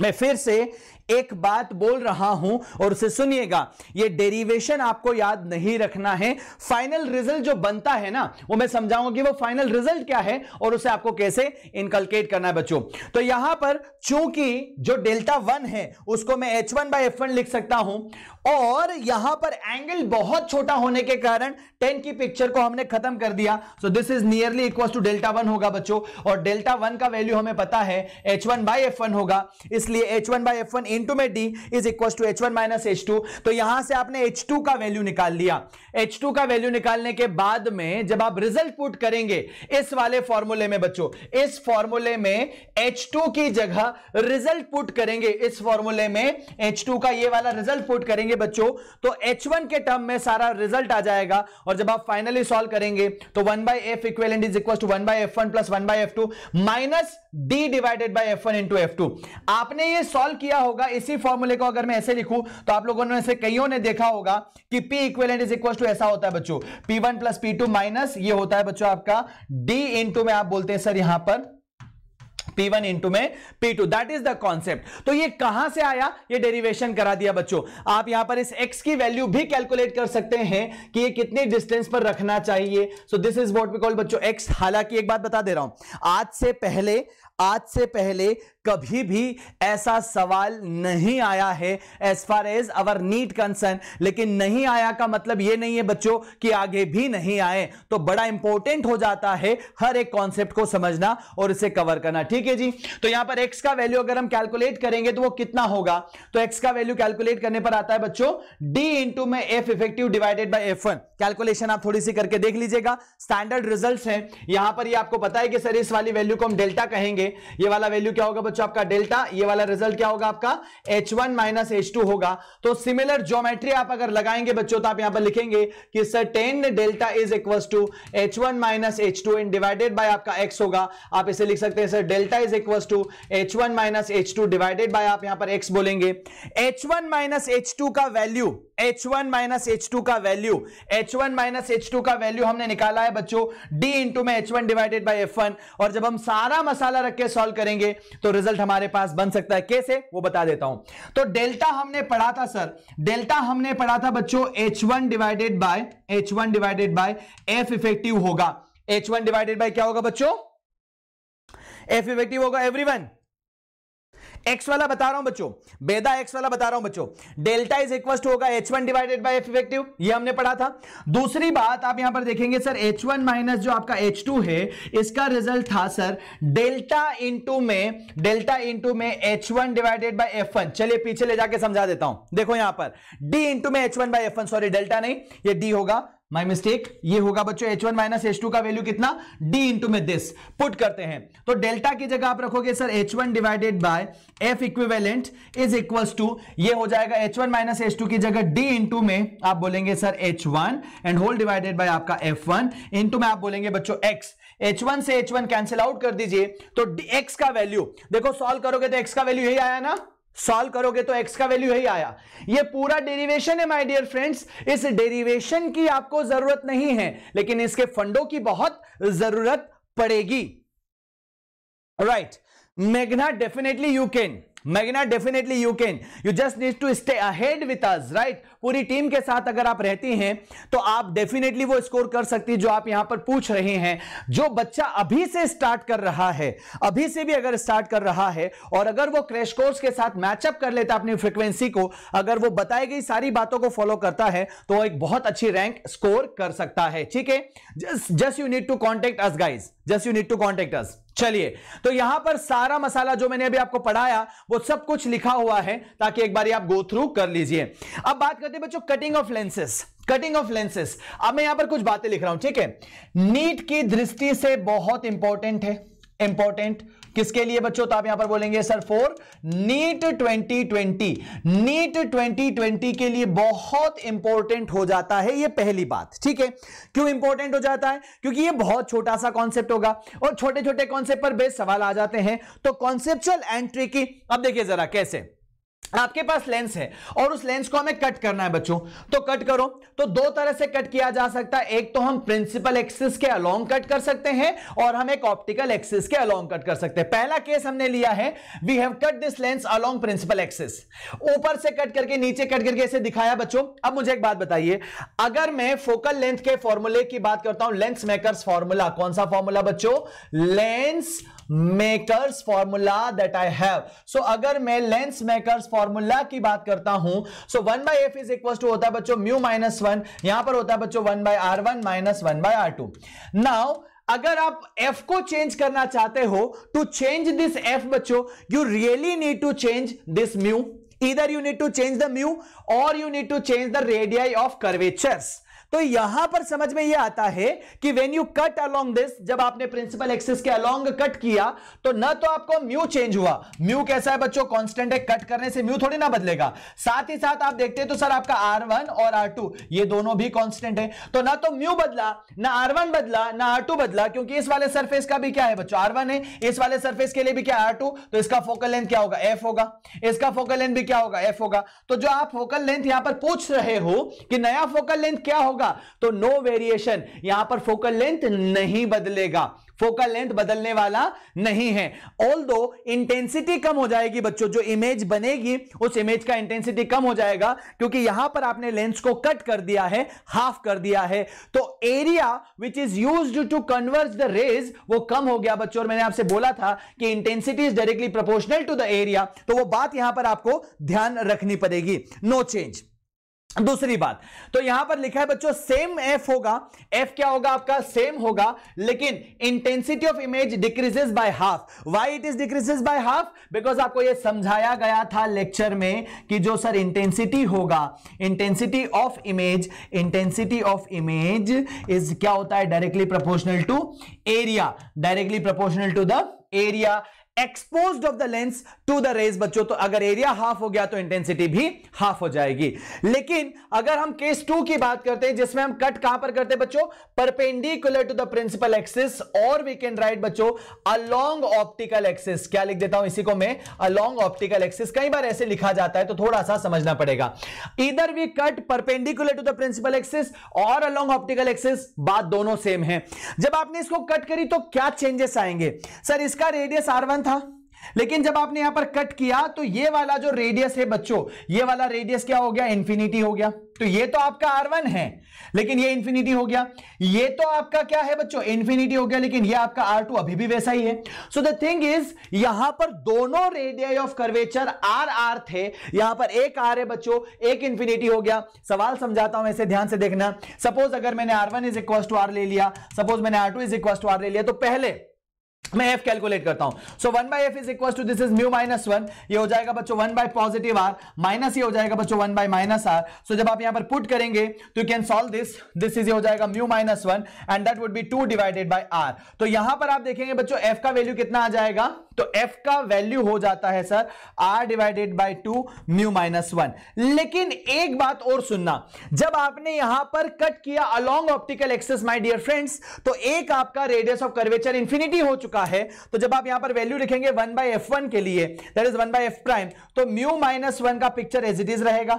मैं फिर से एक बात बोल रहा हूं और उसे सुनिएगा ये डेरिवेशन आपको याद नहीं रखना है फाइनल रिजल्ट जो बनता है ना वो मैं समझाऊंगा कि वो फाइनल रिजल्ट क्या है और उसे आपको कैसे इनकलकेट करना है बच्चों तो यहां पर चूंकि जो डेल्टा वन है उसको मैं h one by F one लिख सकता हूं और यहां पर एंगल बहुत छोटा होने के कारण टेन की पिक्चर को हमने खत्म कर दिया so this is nearly equal to delta one होगा बच्चों और डेल्टा वन का वैल्यू हमें पता है h one by F one होगा इसलिए h one by F one into में d is equal to h one minus h two तो यहां से आपने एच टू का वैल्यू निकाल लिया एच टू का वैल्यू निकालने के बाद में जब आप रिजल्ट पुट करेंगे इस वाले फॉर्मूले में बच्चों इस फॉर्मूले में एच टू की जगह रिजल्ट पुट करेंगे इस फॉर्मूले में एच टू का ये वाला रिजल्ट पुट करेंगे बच्चों तो एच वन के टर्म में सारा रिजल्ट आ जाएगा और जब आप फाइनली सॉल्व करेंगे तो one by F equivalent is equal to one by F one plus one by F two minus d divided by F one into f two आपने ये सॉल्व किया होगा इसी फॉर्मूले को अगर मैं ऐसे लिखूं तो आप लोगों ने कईयों ने देखा होगा कि p equivalent is equal to ऐसा होता है बच्चों p1 one plus P minus ये होता है बच्चों आपका d इंटू में आप बोलते हैं सर यहां पर P1 वन इंटू में P two that is the concept तो ये कहां से आया ये डेरिवेशन करा दिया बच्चों आप यहां पर इस x की वैल्यू भी कैलकुलेट कर सकते हैं कि ये कितने डिस्टेंस पर रखना चाहिए so this is what we call बच्चों x हालांकि एक बात बता दे रहा हूं आज से पहले आज से पहले कभी भी ऐसा सवाल नहीं आया है as far as our NEET concern लेकिन नहीं आया का मतलब यह नहीं है बच्चों कि आगे भी नहीं आए तो बड़ा इंपॉर्टेंट हो जाता है हर एक कॉन्सेप्ट को समझना और इसे कवर करना ठीक है जी तो यहां पर एक्स का वैल्यू अगर हम कैलकुलेट करेंगे तो वो कितना होगा तो एक्स का वैल्यू कैलकुलेट करने पर आता है बच्चों डी इंटू में f effective divided by F one calculation आप थोड़ी सी करके देख लीजिएगा स्टैंडर्ड रिजल्ट है यहां पर ये आपको पता है कि सर इस वाली वैल्यू को हम डेल्टा कहेंगे ये वाला वैल्यू क्या होगा बच्चों आपका डेल्टा ये वाला रिजल्ट क्या होगा आपका h one minus h two होगा तो सिमिलर ज्योमेट्री आप अगर लगाएंगे बच्चों तो आप यहां पर लिखेंगे कि sir tan delta is equal to h one minus h two and divided by आपका एक्स होगा आप इसे लिख सकते हैं sir delta is equal to h one minus h two divided by आप यहां पर एक्स बोलेंगे h one minus h two का value h one minus h two का value h one minus h two का वैल्यू हमने निकाला है बच्चों डी इंटू में h one divided by F one और जब हम सारा मसाला रखते करके सॉल्व करेंगे तो रिजल्ट हमारे पास बन सकता है कैसे वो बता देता हूं तो डेल्टा हमने पढ़ा था सर डेल्टा हमने पढ़ा था बच्चों h one divided by h one divided by f effective होगा एच वन डिवाइडेड बाय क्या होगा बच्चों एफ इफेक्टिव होगा वन एक्स वाला बता रहा हूं बच्चों बेदा एक्स वाला बता रहा हूं बच्चों डेल्टा इज इक्वल टू होगा h one divided by f effective ये हमने पढ़ा था दूसरी बात आप यहां पर देखेंगे सर एच वन माइनस जो आपका एच टू है इसका रिजल्ट था सर डेल्टा इंटू में डेल्टा इंटू में h one divided by F one चलिए पीछे ले जाके समझा देता हूं देखो यहां पर डी इंटू में h one by F one sorry delta नहीं ये डी होगा माय मिस्टेक ये होगा बच्चों h one minus h two का वैल्यू कितना डी इंटू में दिस पुट करते हैं तो डेल्टा की जगह आप रखोगे sir h one divided by f equivalent is equals to ये हो जाएगा h one minus h two की जगह डी इंटू में आप बोलेंगे sir h one and whole divided by आपका एफ वन इंटू में आप बोलेंगे बच्चों एक्स एच वन से एच वन कैंसिल आउट कर दीजिए तो एक्स का वैल्यू देखो सॉल्व करोगे तो एक्स का वैल्यू यही आया ना सॉल्व करोगे तो एक्स का वैल्यू यही आया ये पूरा डेरिवेशन है माय डियर फ्रेंड्स इस डेरिवेशन की आपको जरूरत नहीं है लेकिन इसके फंडों की बहुत जरूरत पड़ेगी राइट मेघना डेफिनेटली यू कैन मेघना definitely you can you just need to stay ahead with us right पूरी टीम के साथ अगर आप रहती हैं तो आप डेफिनेटली वो स्कोर कर सकती है जो आप यहां पर पूछ रहे हैं जो बच्चा अभी से स्टार्ट कर रहा है अभी से भी अगर स्टार्ट कर रहा है और अगर वो क्रैश कोर्स के साथ मैचअप कर लेता अपनी फ्रिक्वेंसी को अगर वो बताई गई सारी बातों को फॉलो करता है तो एक बहुत अच्छी रैंक स्कोर कर सकता है ठीक है just you need to contact us guys just you need to contact us चलिए तो यहां पर सारा मसाला जो मैंने अभी आपको पढ़ाया वो सब कुछ लिखा हुआ है ताकि एक बार आप गो थ्रू कर लीजिए अब बात कर करते हैं बच्चों cutting of lenses cutting of lenses अब मैं यहां पर कुछ बातें लिख रहा हूं ठीक है नीट की दृष्टि से बहुत इंपॉर्टेंट है इंपॉर्टेंट किसके लिए बच्चों तो आप यहां पर बोलेंगे सर फोर नीट 2020 नीट 2020 के लिए बहुत इंपॉर्टेंट हो जाता है ये पहली बात ठीक है क्यों इंपॉर्टेंट हो जाता है क्योंकि ये बहुत छोटा सा कॉन्सेप्ट होगा और छोटे छोटे कॉन्सेप्ट पर बेस सवाल आ जाते हैं तो कॉन्सेप्चुअल एंट्री की अब देखिए जरा कैसे आपके पास लेंस है और उस लेंस को हमें कट करना है बच्चों तो कट करो तो दो तरह से कट किया जा सकता है एक तो हम प्रिंसिपल एक्सिस के अलोंग कट कर सकते हैं और हम एक ऑप्टिकल एक्सिस के अलोंग कट कर सकते हैं पहला केस हमने लिया है we have cut this lens along principal axis ऊपर से कट करके नीचे कट करके ऐसे दिखाया बच्चों अब मुझे एक बात बताइए अगर मैं फोकल लेंथ के फॉर्मूले की बात करता हूं लेंस मेकर्स फॉर्मूला कौन सा फॉर्मूला बच्चों lens makers formula that I have so अगर मैं लेंस मेकर्स फॉर्मूला की बात करता हूं so one by F is equal to होता है बच्चों म्यू माइनस वन यहां पर होता है बच्चों one by r one minus one by r two now अगर आप f को चेंज करना चाहते हो टू चेंज दिस f बच्चों you really need to change this mu इधर you need to change the mu और you need to change the radii of curvatures तो यहां पर समझ में यह आता है कि when you cut along this जब आपने प्रिंसिपल एक्सिस के अलोंग कट किया तो न तो आपको म्यू चेंज हुआ म्यू कैसा है बच्चों कॉन्स्टेंट है कट करने से म्यू थोड़ी ना बदलेगा साथ ही साथ आप देखते हैं तो सर आपका वन और टू ये दोनों भी कॉन्स्टेंट है तो ना तो म्यू बदला ना वन बदला ना टू बदला क्योंकि इस वाले सरफेस का भी क्या है बच्चों वन है इस वाले सरफेस के लिए भी क्या टू तो इसका फोकल लेंथ क्या होगा एफ होगा इसका फोकल लेंथ भी क्या होगा एफ होगा तो जो आप फोकल लेंथ यहां पर पूछ रहे हो कि नया फोकल लेंथ क्या होगा होगा तो नो वेरिएशन यहां पर फोकल लेंथ नहीं बदलेगा फोकल लेंथ बदलने वाला नहीं है ऑल दो इंटेंसिटी कम हो जाएगी बच्चों जो इमेज बनेगी उस इमेज का इंटेंसिटी कम हो जाएगा क्योंकि यहां पर आपने लेंस को कट कर दिया है हाफ कर दिया है तो area which is use to converge the rays वो कम हो गया बच्चों और मैंने आपसे बोला था कि intensity is directly proportional to the area तो वो बात यहां पर आपको ध्यान रखनी पड़ेगी नो चेंज दूसरी बात तो यहां पर लिखा है बच्चों सेम एफ होगा एफ क्या होगा आपका सेम होगा लेकिन intensity of image decreases by half why it is decreases by half because आपको ये समझाया गया था लेक्चर में कि जो सर इंटेंसिटी होगा intensity of image intensity of image is क्या होता है directly proportional to area directly proportional to the area expose of the lens to the rays बच्चों तो अगर एरिया हाफ हो गया तो इंटेंसिटी भी हाफ हो जाएगी लेकिन अगर हम केस टू की बात करते हैं जिसमें हम कट कहां पर करते हैं बच्चों perpendicular to the principal axis और वी कैन राइट बच्चों अलोंग ऑप्टिकल एक्सिस क्या लिख देता हूं इसी को मैं अलोंग ऑप्टिकल एक्सिस कई बार ऐसे लिखा जाता है तो थोड़ा सा समझना पड़ेगा इधर we cut perpendicular to the principal axis और अलोंग ऑप्टिकल एक्सिस बात दोनों सेम है जब आपने इसको कट करी तो क्या चेंजेस आएंगे सर इसका रेडियस आर वन था लेकिन जब आपने यहां पर कट किया तो ये वाला जो रेडियस है बच्चों ये वाला रेडियस क्या हो गया इंफिनिटी हो गया तो ये तो आपका आर वन है लेकिन ये इंफिनिटी हो गया ये तो आपका क्या है बच्चों इंफिनिटी हो गया लेकिन ये आपका आर टू अभी भी वैसा ही है सो द थिंग इज यहां पर दोनों radii of curvature r r थे यहां पर एक आर है बच्चों एक इंफिनिटी हो गया सवाल समझाता हूं ऐसे ध्यान से देखना सपोज अगर मैंने R one is equal to R ले लिया सपोज मैंने R two is equal to R ले लिया तो पहले मैं एफ कैलकुलेट करता हूं so one by F is equal to this is mu minus one ये हो जाएगा बच्चों one by positive R minus ये हो जाएगा बच्चों one by minus R so जब आप यहां पर पुट करेंगे तो you can solve this this is ये हो जाएगा mu minus one and that would be two divided by R तो यहां पर आप देखेंगे बच्चों एफ का वैल्यू कितना आ जाएगा तो एफ का वैल्यू हो जाता है sir R divided by two mu minus one लेकिन एक बात और सुनना जब आपने यहां पर कट किया along optical axis my dear friends तो एक आपका रेडियस ऑफ कर्वेचर इंफिनिटी हो चुका चुका है तो जब आप यहां पर वैल्यू लिखेंगे वन बाई एफ वन के लिए that is one by F prime तो म्यू माइनस वन का पिक्चर एज इट इज रहेगा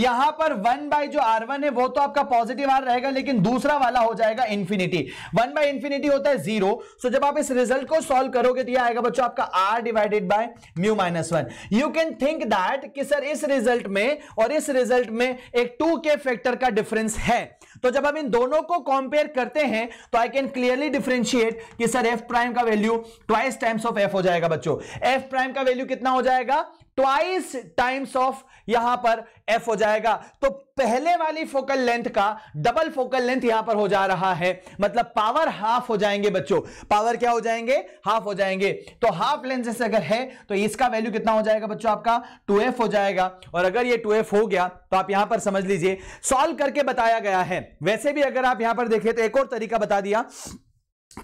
यहां पर वन बाई जो आर वन है वो तो आपका पॉजिटिव आर रहेगा लेकिन दूसरा वाला हो जाएगा इन्फिनिटी वन बाई इन्फिनिटी होता है जीरो सो जब आप इस रिजल्ट को सॉल्व करोगे तो यह आएगा बच्चों आपका R divided by mu minus one you can think that कि सर इस रिजल्ट में और इस रिजल्ट में एक टू के फैक्टर का डिफरेंस है तो जब हम इन दोनों को कंपेयर करते हैं तो आई कैन क्लियरली डिफरेंशिएट कि सर एफ प्राइम का का value twice times of F हो जाएगा बच्चों एफ प्राइम का वैल्यू कितना हो जाएगा ट्वाइस टाइम्स ऑफ यहां पर एफ हो जाएगा तो पहले वाली फोकल लेंथ का डबल फोकल लेंथ यहां पर हो जा रहा है मतलब पावर हाफ हो जाएंगे बच्चों पावर क्या हो जाएंगे हाफ हो जाएंगे तो हाफ लेंथ जैसे अगर है तो इसका वैल्यू कितना हो जाएगा बच्चों आपका 2f हो जाएगा और अगर ये 2f हो गया तो आप यहां पर समझ लीजिए सॉल्व करके बताया गया है वैसे भी अगर आप यहां पर देखें तो एक और तरीका बता दिया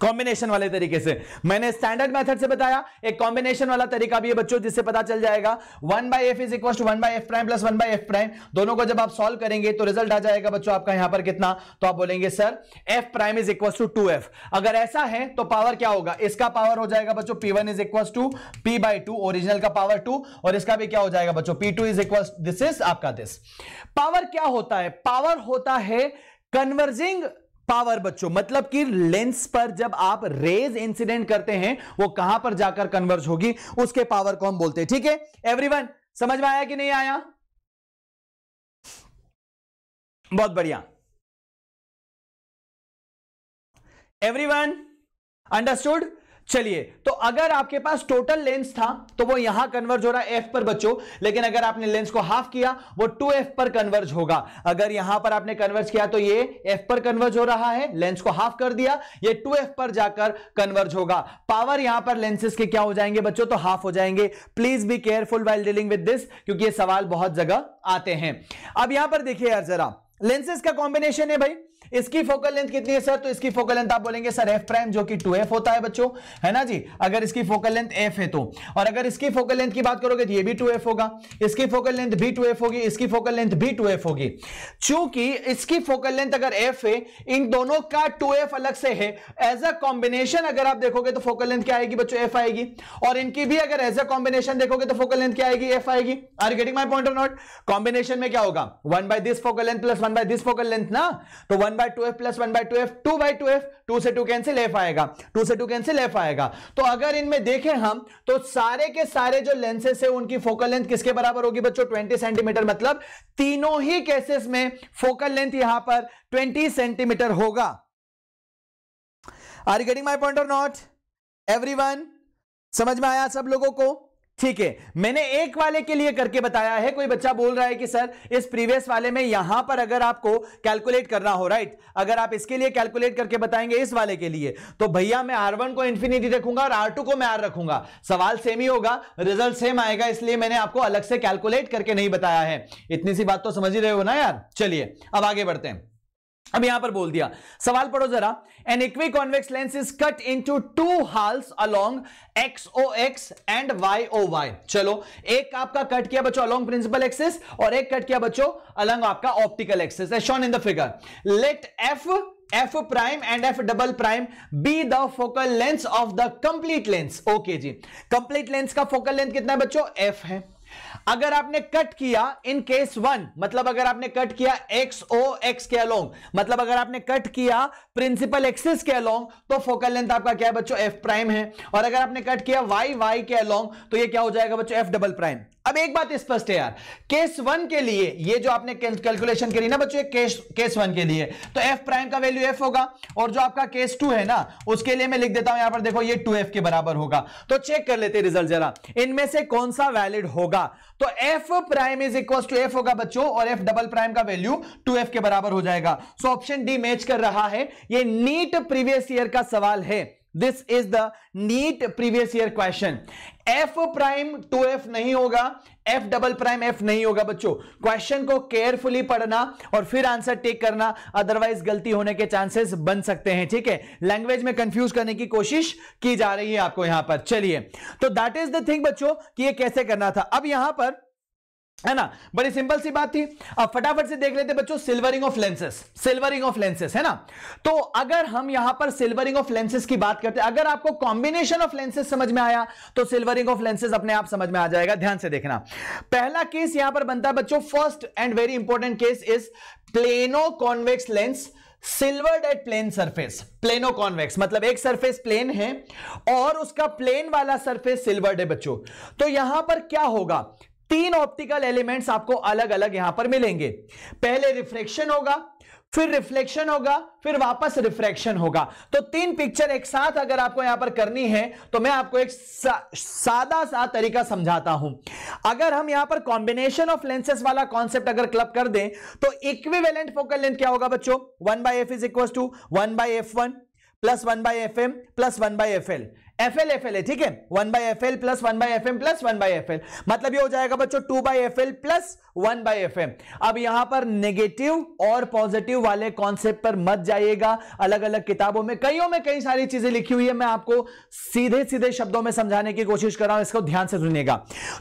कॉम्बिनेशन वाले तरीके से मैंने स्टैंडर्ड मेथड से बताया एक कॉम्बिनेशन वाला तरीका भी है बच्चों जिससे पता चल जाएगा one by F is equal to one by F prime plus one by F prime दोनों को जब आप सॉल्व करेंगे तो रिजल्ट आ जाएगा बच्चों आपका यहां पर कितना तो आप बोलेंगे sir F prime is equal to two F अगर ऐसा है तो पावर क्या होगा इसका पावर हो जाएगा बच्चों P one is equal to P by two original का पावर टू और इसका भी क्या हो जाएगा बच्चों P two is equal this is आपका दिस पावर क्या होता है पावर होता है कन्वर्जिंग पावर बच्चों मतलब कि लेंस पर जब आप रेज इंसिडेंट करते हैं वो कहां पर जाकर कन्वर्ज होगी उसके पावर को हम बोलते हैं ठीक है एवरीवन समझ में आया कि नहीं आया बहुत बढ़िया एवरीवन अंडरस्टूड चलिए तो अगर आपके पास टोटल लेंस था तो वो यहां कन्वर्ज हो रहा है एफ पर बच्चों लेकिन अगर आपने लेंस को हाफ किया वो टू एफ पर कन्वर्ज होगा अगर यहां पर आपने कन्वर्ज किया तो ये एफ पर कन्वर्ज हो रहा है लेंस को हाफ कर दिया ये टू एफ पर जाकर कन्वर्ज होगा पावर यहां पर लेंसेज के क्या हो जाएंगे बच्चों तो हाफ हो जाएंगे please be careful while dealing with this क्योंकि ये सवाल बहुत जगह आते हैं अब यहां पर देखिए यार जरा लेंसेज का कॉम्बिनेशन है भाई इसकी फोकल लेंथ कितनी है सर तो इसकी फोकल लेंथ आप बोलेंगे सर एफ प्राइम जो कि टू एफ होता है बच्चों है ना जी अगर इसकी फोकल लेंथ एफ है तो और अगर इसकी फोकल लेंथ की बात करोगे तो ये भी टू एफ होगा इसकी फोकल लेंथ भी टू एफ होगी इसकी फोकल लेंथ भी टू एफ होगी चूंकि इसकी फोकल लेंथ अगर एफ है इन दोनों का टू एफ अलग से है एज अ कॉम्बिनेशन अगर आप देखोगे तो फोकल लेंथ क्या आएगी बच्चों एफ आएगी और इनकी भी अगर एज अ कॉम्बिनेशन देखोगे तो फोकल लेंथ क्या आएगी एफ आएगी are getting my point of not combination में क्या होगा one by this focal length plus one by this focal length ना तो one one by two F plus one by two F two by two F two से two cancel F आएगा two से two cancel F आएगा तो अगर इनमें देखें हम तो सारे के सारे जो लेंसेस है उनकी फोकल लेंथ किसके बराबर होगी बच्चों ट्वेंटी सेंटीमीटर मतलब तीनों ही केसेस में फोकल लेंथ यहां पर ट्वेंटी सेंटीमीटर होगा आर गेटिंग माई पॉइंट और नॉट एवरी समझ में आया सब लोगों को ठीक है मैंने एक वाले के लिए करके बताया है कोई बच्चा बोल रहा है कि सर इस प्रीवियस वाले में यहां पर अगर आपको कैलकुलेट करना हो राइट अगर आप इसके लिए कैलकुलेट करके बताएंगे इस वाले के लिए तो भैया मैं आर वन को इन्फिनिटी रखूंगा और आर टू को मैं आर रखूंगा सवाल सेम ही होगा रिजल्ट सेम आएगा इसलिए मैंने आपको अलग से कैलकुलेट करके नहीं बताया है इतनी सी बात तो समझ ही रहे हो ना यार चलिए अब आगे बढ़ते हैं अब यहां पर बोल दिया सवाल पढ़ो जरा an equiconvex lens is cut into two halves along X O X and Y O Y चलो एक आपका कट किया बच्चों अलोंग प्रिंसिपल एक्सिस और एक कट किया बच्चों अलोंग आपका optical axis shown in the figure let F F prime and F double prime be the focal length of the complete lens okay जी कंप्लीट लेंस का focal length कितना है बच्चों एफ है अगर आपने कट किया इन केस वन मतलब अगर आपने कट किया एक्स ओ एक्स के अलोंग मतलब अगर आपने कट किया प्रिंसिपल एक्सिस के अलोंग तो फोकल लेंथ आपका क्या है बच्चों एफ प्राइम है और अगर आपने कट किया वाई वाई के अलोंग तो ये क्या हो जाएगा बच्चों एफ डबल प्राइम अब एक बात स्पष्ट है यार केस वन के लिए ये जो आपने कैलकुलेशन करी ना बच्चों केस केस वन के लिए तो एफ प्राइम का वैल्यू एफ होगा और जो आपका केस टू है ना उसके लिए मैं लिख देता हूं यहां पर देखो ये टू एफ के बराबर होगा तो चेक कर लेते रिजल्ट जरा इनमें से कौन सा वैलिड होगा तो F prime is equal to F होगा बच्चों और एफ डबल प्राइम का वैल्यू टू एफ के बराबर हो जाएगा सो ऑप्शन डी मैच कर रहा है ये नीट प्रीवियस ईयर का सवाल है this is the NEET previous year question F prime two F नहीं होगा एफ डबल प्राइम एफ नहीं होगा बच्चों क्वेश्चन को केयरफुली पढ़ना और फिर आंसर टेक करना अदरवाइज गलती होने के चांसेस बन सकते हैं ठीक है लैंग्वेज में कंफ्यूज करने की कोशिश की जा रही है आपको यहां पर चलिए तो दैट इज द थिंग बच्चों कि ये कैसे करना था अब यहां पर है ना बड़ी सिंपल सी बात थी अब फटाफट से देख लेते बच्चों silvering of lenses silvering of lenses है ना तो अगर हम यहां पर सिल्वरिंग ऑफ लेंसेस की बात करते अगर आपको कॉम्बिनेशन ऑफ लेंसेस समझ में आया तो सिल्वरिंग ऑफ लेंसेस अपने आप समझ में आ जाएगा ध्यान से देखना पहला केस यहां पर बनता है बच्चों first and very important case is plano convex lens silvered at plane surface plano convex मतलब एक सरफेस प्लेन है और उसका प्लेन वाला सरफेस सिल्वर्ड है बच्चों तो यहां पर क्या होगा तीन ऑप्टिकल एलिमेंट्स आपको अलग अलग यहां पर मिलेंगे पहले रिफ्लेक्शन होगा फिर रिफ्लेक्शन होगा फिर वापस रिफ्रैक्शन होगा तो तीन पिक्चर एक साथ अगर आपको यहां पर करनी है तो मैं आपको एक सा, सादा सा तरीका समझाता हूं अगर हम यहां पर कॉम्बिनेशन ऑफ लेंसेस वाला कॉन्सेप्ट अगर क्लब कर दें तो इक्विवेलेंट फोकल लेंथ क्या होगा बच्चों one by F is equal to one by F one plus one by F M plus one by F L F L F L है ठीक है one by F L plus one by F M plus one by F L मतलब ये हो जाएगा बच्चों two by F L plus one by F M अब यहां पर नेगेटिव और पॉजिटिव वाले कॉन्सेप्ट पर मत जाइएगा अलग अलग किताबों में कईयों में कई सारी चीजें लिखी हुई है मैं आपको सीधे सीधे शब्दों में समझाने की कोशिश कर रहा हूं इसको ध्यान से सुनिएगा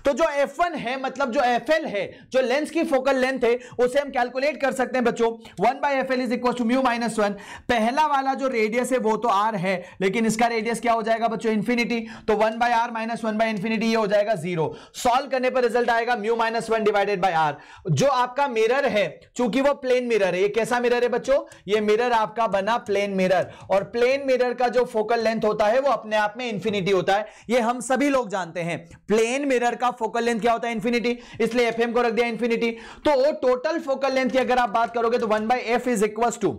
तो जो एफ वन है मतलब जो एफ एल है जो लेंस की फोकल लेंथ है उसे हम कैलकुलेट कर सकते हैं बच्चों one by F L is equal to mu minus one पहला वाला जो रेडियस है वो तो आर है लेकिन इसका रेडियस क्या हो जाएगा बच्चों टू इन्फिनिटी तो one by R minus one by infinity हो जाएगा जीरो सॉल्व करने पर रिजल्ट आएगा mu minus one divided by R जो आपका मिरर है चूंकि वो प्लेन मिरर है ये कैसा मिरर है बच्चों ये मिरर आपका बना प्लेन मिरर और प्लेन मिरर का जो फोकल लेंथ होता है वो अपने आप में इन्फिनिटी होता है ये हम सभी लोग जानते हैं प्लेन मिरर का फोकल लेंथ क्या होता है इन्फिनिटी इसलिए एफ को रख दिया इन्फिनिटी तो टोटल फोकल लेंथ की अगर आप बात करोगे तो one by F is equal to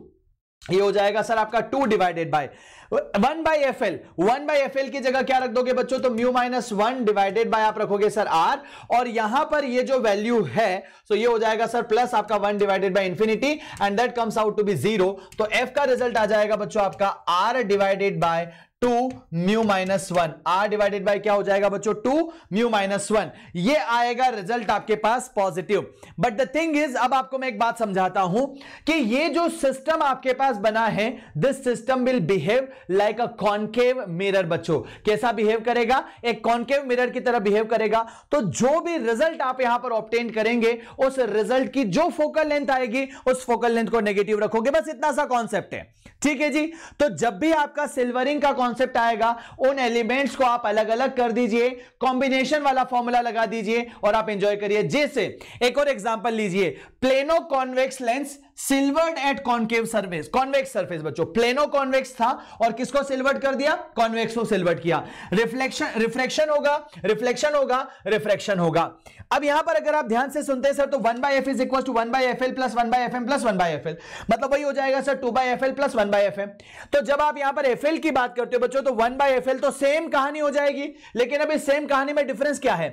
ये हो जाएगा सर आपका two divided by one by F L one by F L की जगह क्या रख दोगे बच्चों तो mu minus one divided by आप रखोगे सर आर और यहां पर ये जो वैल्यू है तो ये हो जाएगा सर प्लस आपका one divided by infinity and that comes out to be zero तो एफ का रिजल्ट आ जाएगा बच्चों आपका R divided by two mu minus one R divided by क्या हो जाएगा बच्चों टू म्यू माइनस वन ये आएगा रिजल्ट आपके पास positive but the thing is अब आपको मैं एक बात समझाता हूं कि ये जो सिस्टम आपके पास बना है this system will behave like a concave mirror बच्चों कैसा बिहेव करेगा एक कॉनकेव मिरर की तरह बिहेव करेगा तो जो भी रिजल्ट आप यहां पर ऑप्टेन करेंगे उस रिजल्ट की जो फोकल लेंथ आएगी उस फोकल लेंथ को नेगेटिव रखोगे बस इतना सा कॉन्सेप्ट है ठीक है जी तो जब भी आपका सिल्वरिंग का कॉन्सेप्ट आएगा उन एलिमेंट्स को आप अलग अलग कर दीजिए कॉम्बिनेशन वाला फॉर्मूला लगा दीजिए और आप एंजॉय करिए जैसे एक और एग्जाम्पल लीजिए plano convex lens silvered at concave surface convex surface बच्चों प्लेनो कॉन्वेक्स था और किसको सिल्वर्ड कर दिया कॉन्वेक्स को सिल्वर्ड किया रिफ्लेक्शन रिफ्लेक्शन होगा रिफ्लेक्शन होगा रिफ्लेक्शन होगा अब यहां पर अगर आप ध्यान से सुनते हैं सर तो one by F is equal to one by F L plus one by F M plus one by F L मतलब वही हो जाएगा sir two by F L plus one by F M तो जब आप यहां पर एफ एल की बात करते हो बच्चों तो वन बाई एफ एल तो सेम कहानी हो जाएगी लेकिन अब इस सेम कहानी में डिफरेंस क्या है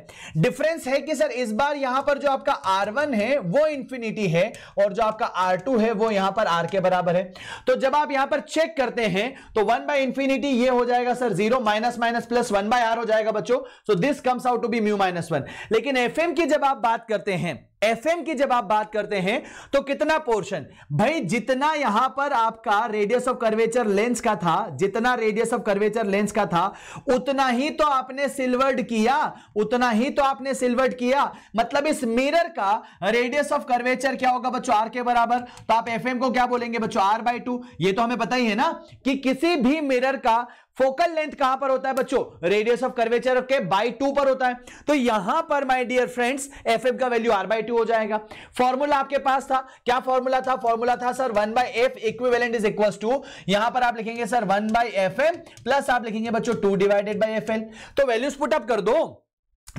डिफरेंस है कि सर इस बार यहां पर जो आपका आर वन है वो इंफिनिटी है और जो आपका आर टू है वो यहां पर आर के बराबर है तो जब आप यहां पर चेक करते हैं तो वन बाई इंफिनिटी ये हो जाएगा sir zero minus minus plus one by R हो जाएगा बच्चों so this comes out to be mu minus one लेकिन एफ प्रेम की जब आप बात करते हैं एफएम की जब आप बात करते हैं तो कितना पोर्शन भाई जितना यहां पर आपका रेडियस ऑफ कर्वेचर लेंस का था जितना रेडियस ऑफ कर्वेचर लेंस का था उतना ही तो आपने सिल्वर्ड किया उतना ही तो आपने सिल्वर्ड किया मतलब इस मिरर का रेडियस ऑफ कर्वेचर क्या होगा बच्चों आर के बराबर तो आप एफएम को क्या बोलेंगे बच्चों आर बाई टू ये तो हमें पता ही है ना कि किसी भी मिरर का फोकल लेंथ कहां पर होता है बच्चों रेडियस ऑफ कर्वेचर के बाई टू पर होता है तो यहां पर माय डियर फ्रेंड्स एफएम का वैल्यू आर बाई हो जाएगा फॉर्मूला आपके पास था क्या फॉर्मूला था फॉर्मूला था sir one by F equivalent is equal to यहां पर आप लिखेंगे sir one by F M plus आप लिखेंगे बच्चों two divided by F L तो वैल्यूज पुटअप कर दो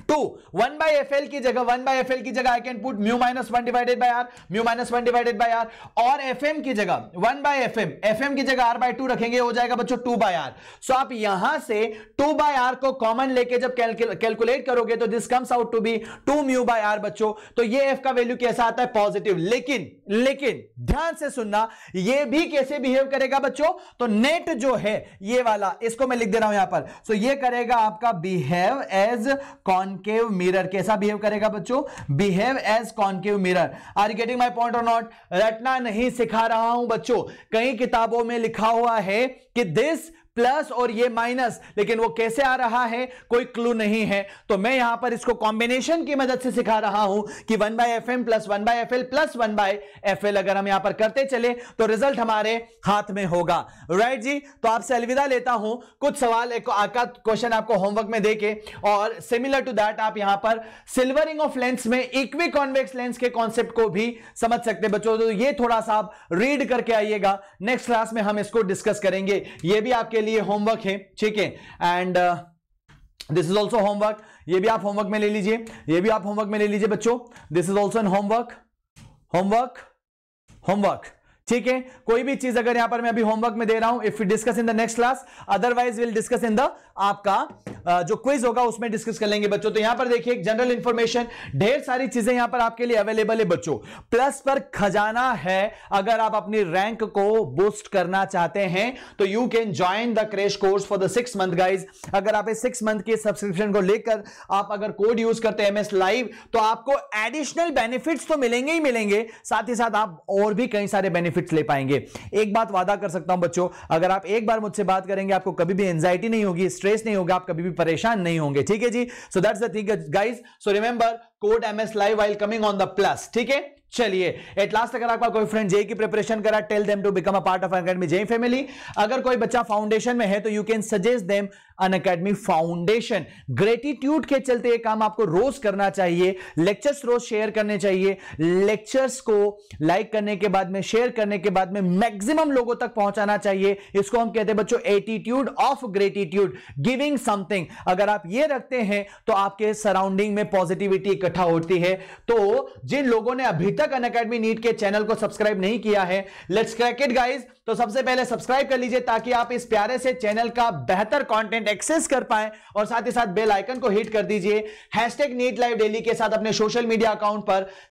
two one by F L की जगह वन बाय एफ एल की जगह I can put mu minus one divided by R mu minus one divided by R और F M की जगह one by F M F M की जगह are by two रखेंगे हो जाएगा बच्चों टू बाय आर सो आप यहां से टू बाय आर को कॉमन लेके जब कैलकुलेट करोगे तो this comes out to be two mu by R बच्चों तो ये एफ का वैल्यू कैसा आता है पॉजिटिव लेकिन लेकिन ध्यान से सुनना ये भी कैसे बिहेव करेगा बच्चों तो नेट जो है ये वाला इसको मैं लिख दे रहा हूं यहां पर सो so ये करेगा आपका behave as common concave mirror कैसा बिहेव करेगा बच्चों behave as concave mirror are getting my point और नॉट रटना नहीं सिखा रहा हूं बच्चों कई किताबों में लिखा हुआ है कि दिस प्लस और ये माइनस लेकिन वो कैसे आ रहा है कोई क्लू नहीं है तो मैं यहां पर इसको कॉम्बिनेशन की मदद से सिखा रहा हूं कि one by F M plus one by F L plus one by F L अगर हम यहां पर करते चले तो रिजल्ट हमारे हाथ में होगा राइट जी तो आपसे अलविदा लेता हूं कुछ सवाल एक आकात क्वेश्चन आपको होमवर्क में देके और सिमिलर टू दैट आप यहां पर सिल्वरिंग ऑफ लेंस में इक्वी कॉन्वेक्स लेंस के कॉन्सेप्ट को भी समझ सकते बच्चों तो ये थोड़ा सा आप रीड करके आइएगा नेक्स्ट क्लास में हम इसको डिस्कस करेंगे ये भी आपके लिए होमवर्क है ठीक है and this is also homework ये भी आप होमवर्क में ले लीजिए ये भी आप होमवर्क में ले लीजिए बच्चों this is also an homework homework homework ठीक है कोई भी चीज अगर यहां पर मैं अभी होमवर्क में दे रहा हूं if you discuss in the next class otherwise will discuss in the आपका जो क्विज होगा उसमें डिस्कस कर लेंगे बच्चों तो यहां पर देखिए जनरल इंफॉर्मेशन ढेर सारी चीजें यहां पर आपके लिए अवेलेबल है बच्चों प्लस पर खजाना है अगर आप अपनी रैंक को बूस्ट करना चाहते हैं तो you can join the crash course for the six month guys अगर आप इस सिक्स मंथ के सब्सक्रिप्शन को लेकर आप अगर कोड यूज करते हैं एमएस लाइव तो आपको एडिशनल बेनिफिट तो मिलेंगे ही मिलेंगे साथ ही साथ आप और भी कई सारे बेनिफिट ले पाएंगे एक बात वादा कर सकता हूं बच्चों अगर आप एक बार मुझसे बात करेंगे आपको कभी भी एंजाइटी नहीं होगी स्ट्रेस स्ट्रेस नहीं होगा आप कभी भी परेशान नहीं होंगे ठीक है जी so that's the thing guys so remember code S live I coming on the plus ठीक है चलिए एट लास्ट अगर आपका कोई फ्रेंड जे की प्रिपरेशन करा tell them to become a part of academy JEE family अगर कोई बच्चा फाउंडेशन में है तो you can suggest them Unacademy foundation gratitude के चलते ये काम आपको रोज करना चाहिए लेक्चर्स रोज शेयर करने चाहिए लेक्चर्स को लाइक करने के बाद में शेयर करने के बाद में मैक्सिमम लोगों तक पहुंचाना चाहिए इसको हम कहते हैं बच्चों attitude of gratitude giving something अगर आप ये रखते हैं तो आपके सराउंडिंग में पॉजिटिविटी इकट्ठा होती है तो जिन लोगों ने अभी तक अन अकेडमी नीट के चैनल को सब्सक्राइब नहीं किया है लेट्स क्रैक इट गाइज तो सबसे पहले सब्सक्राइब कर लीजिए ताकि आप इस प्यारे से चैनल का बेहतर कंटेंट एक्सेस कर पाए और साथ ही साथ बेल आइकन को हिट कर दीजिए हैशटैग नीट लाइव डेली के साथ अपने सोशल मीडिया अकाउंट पर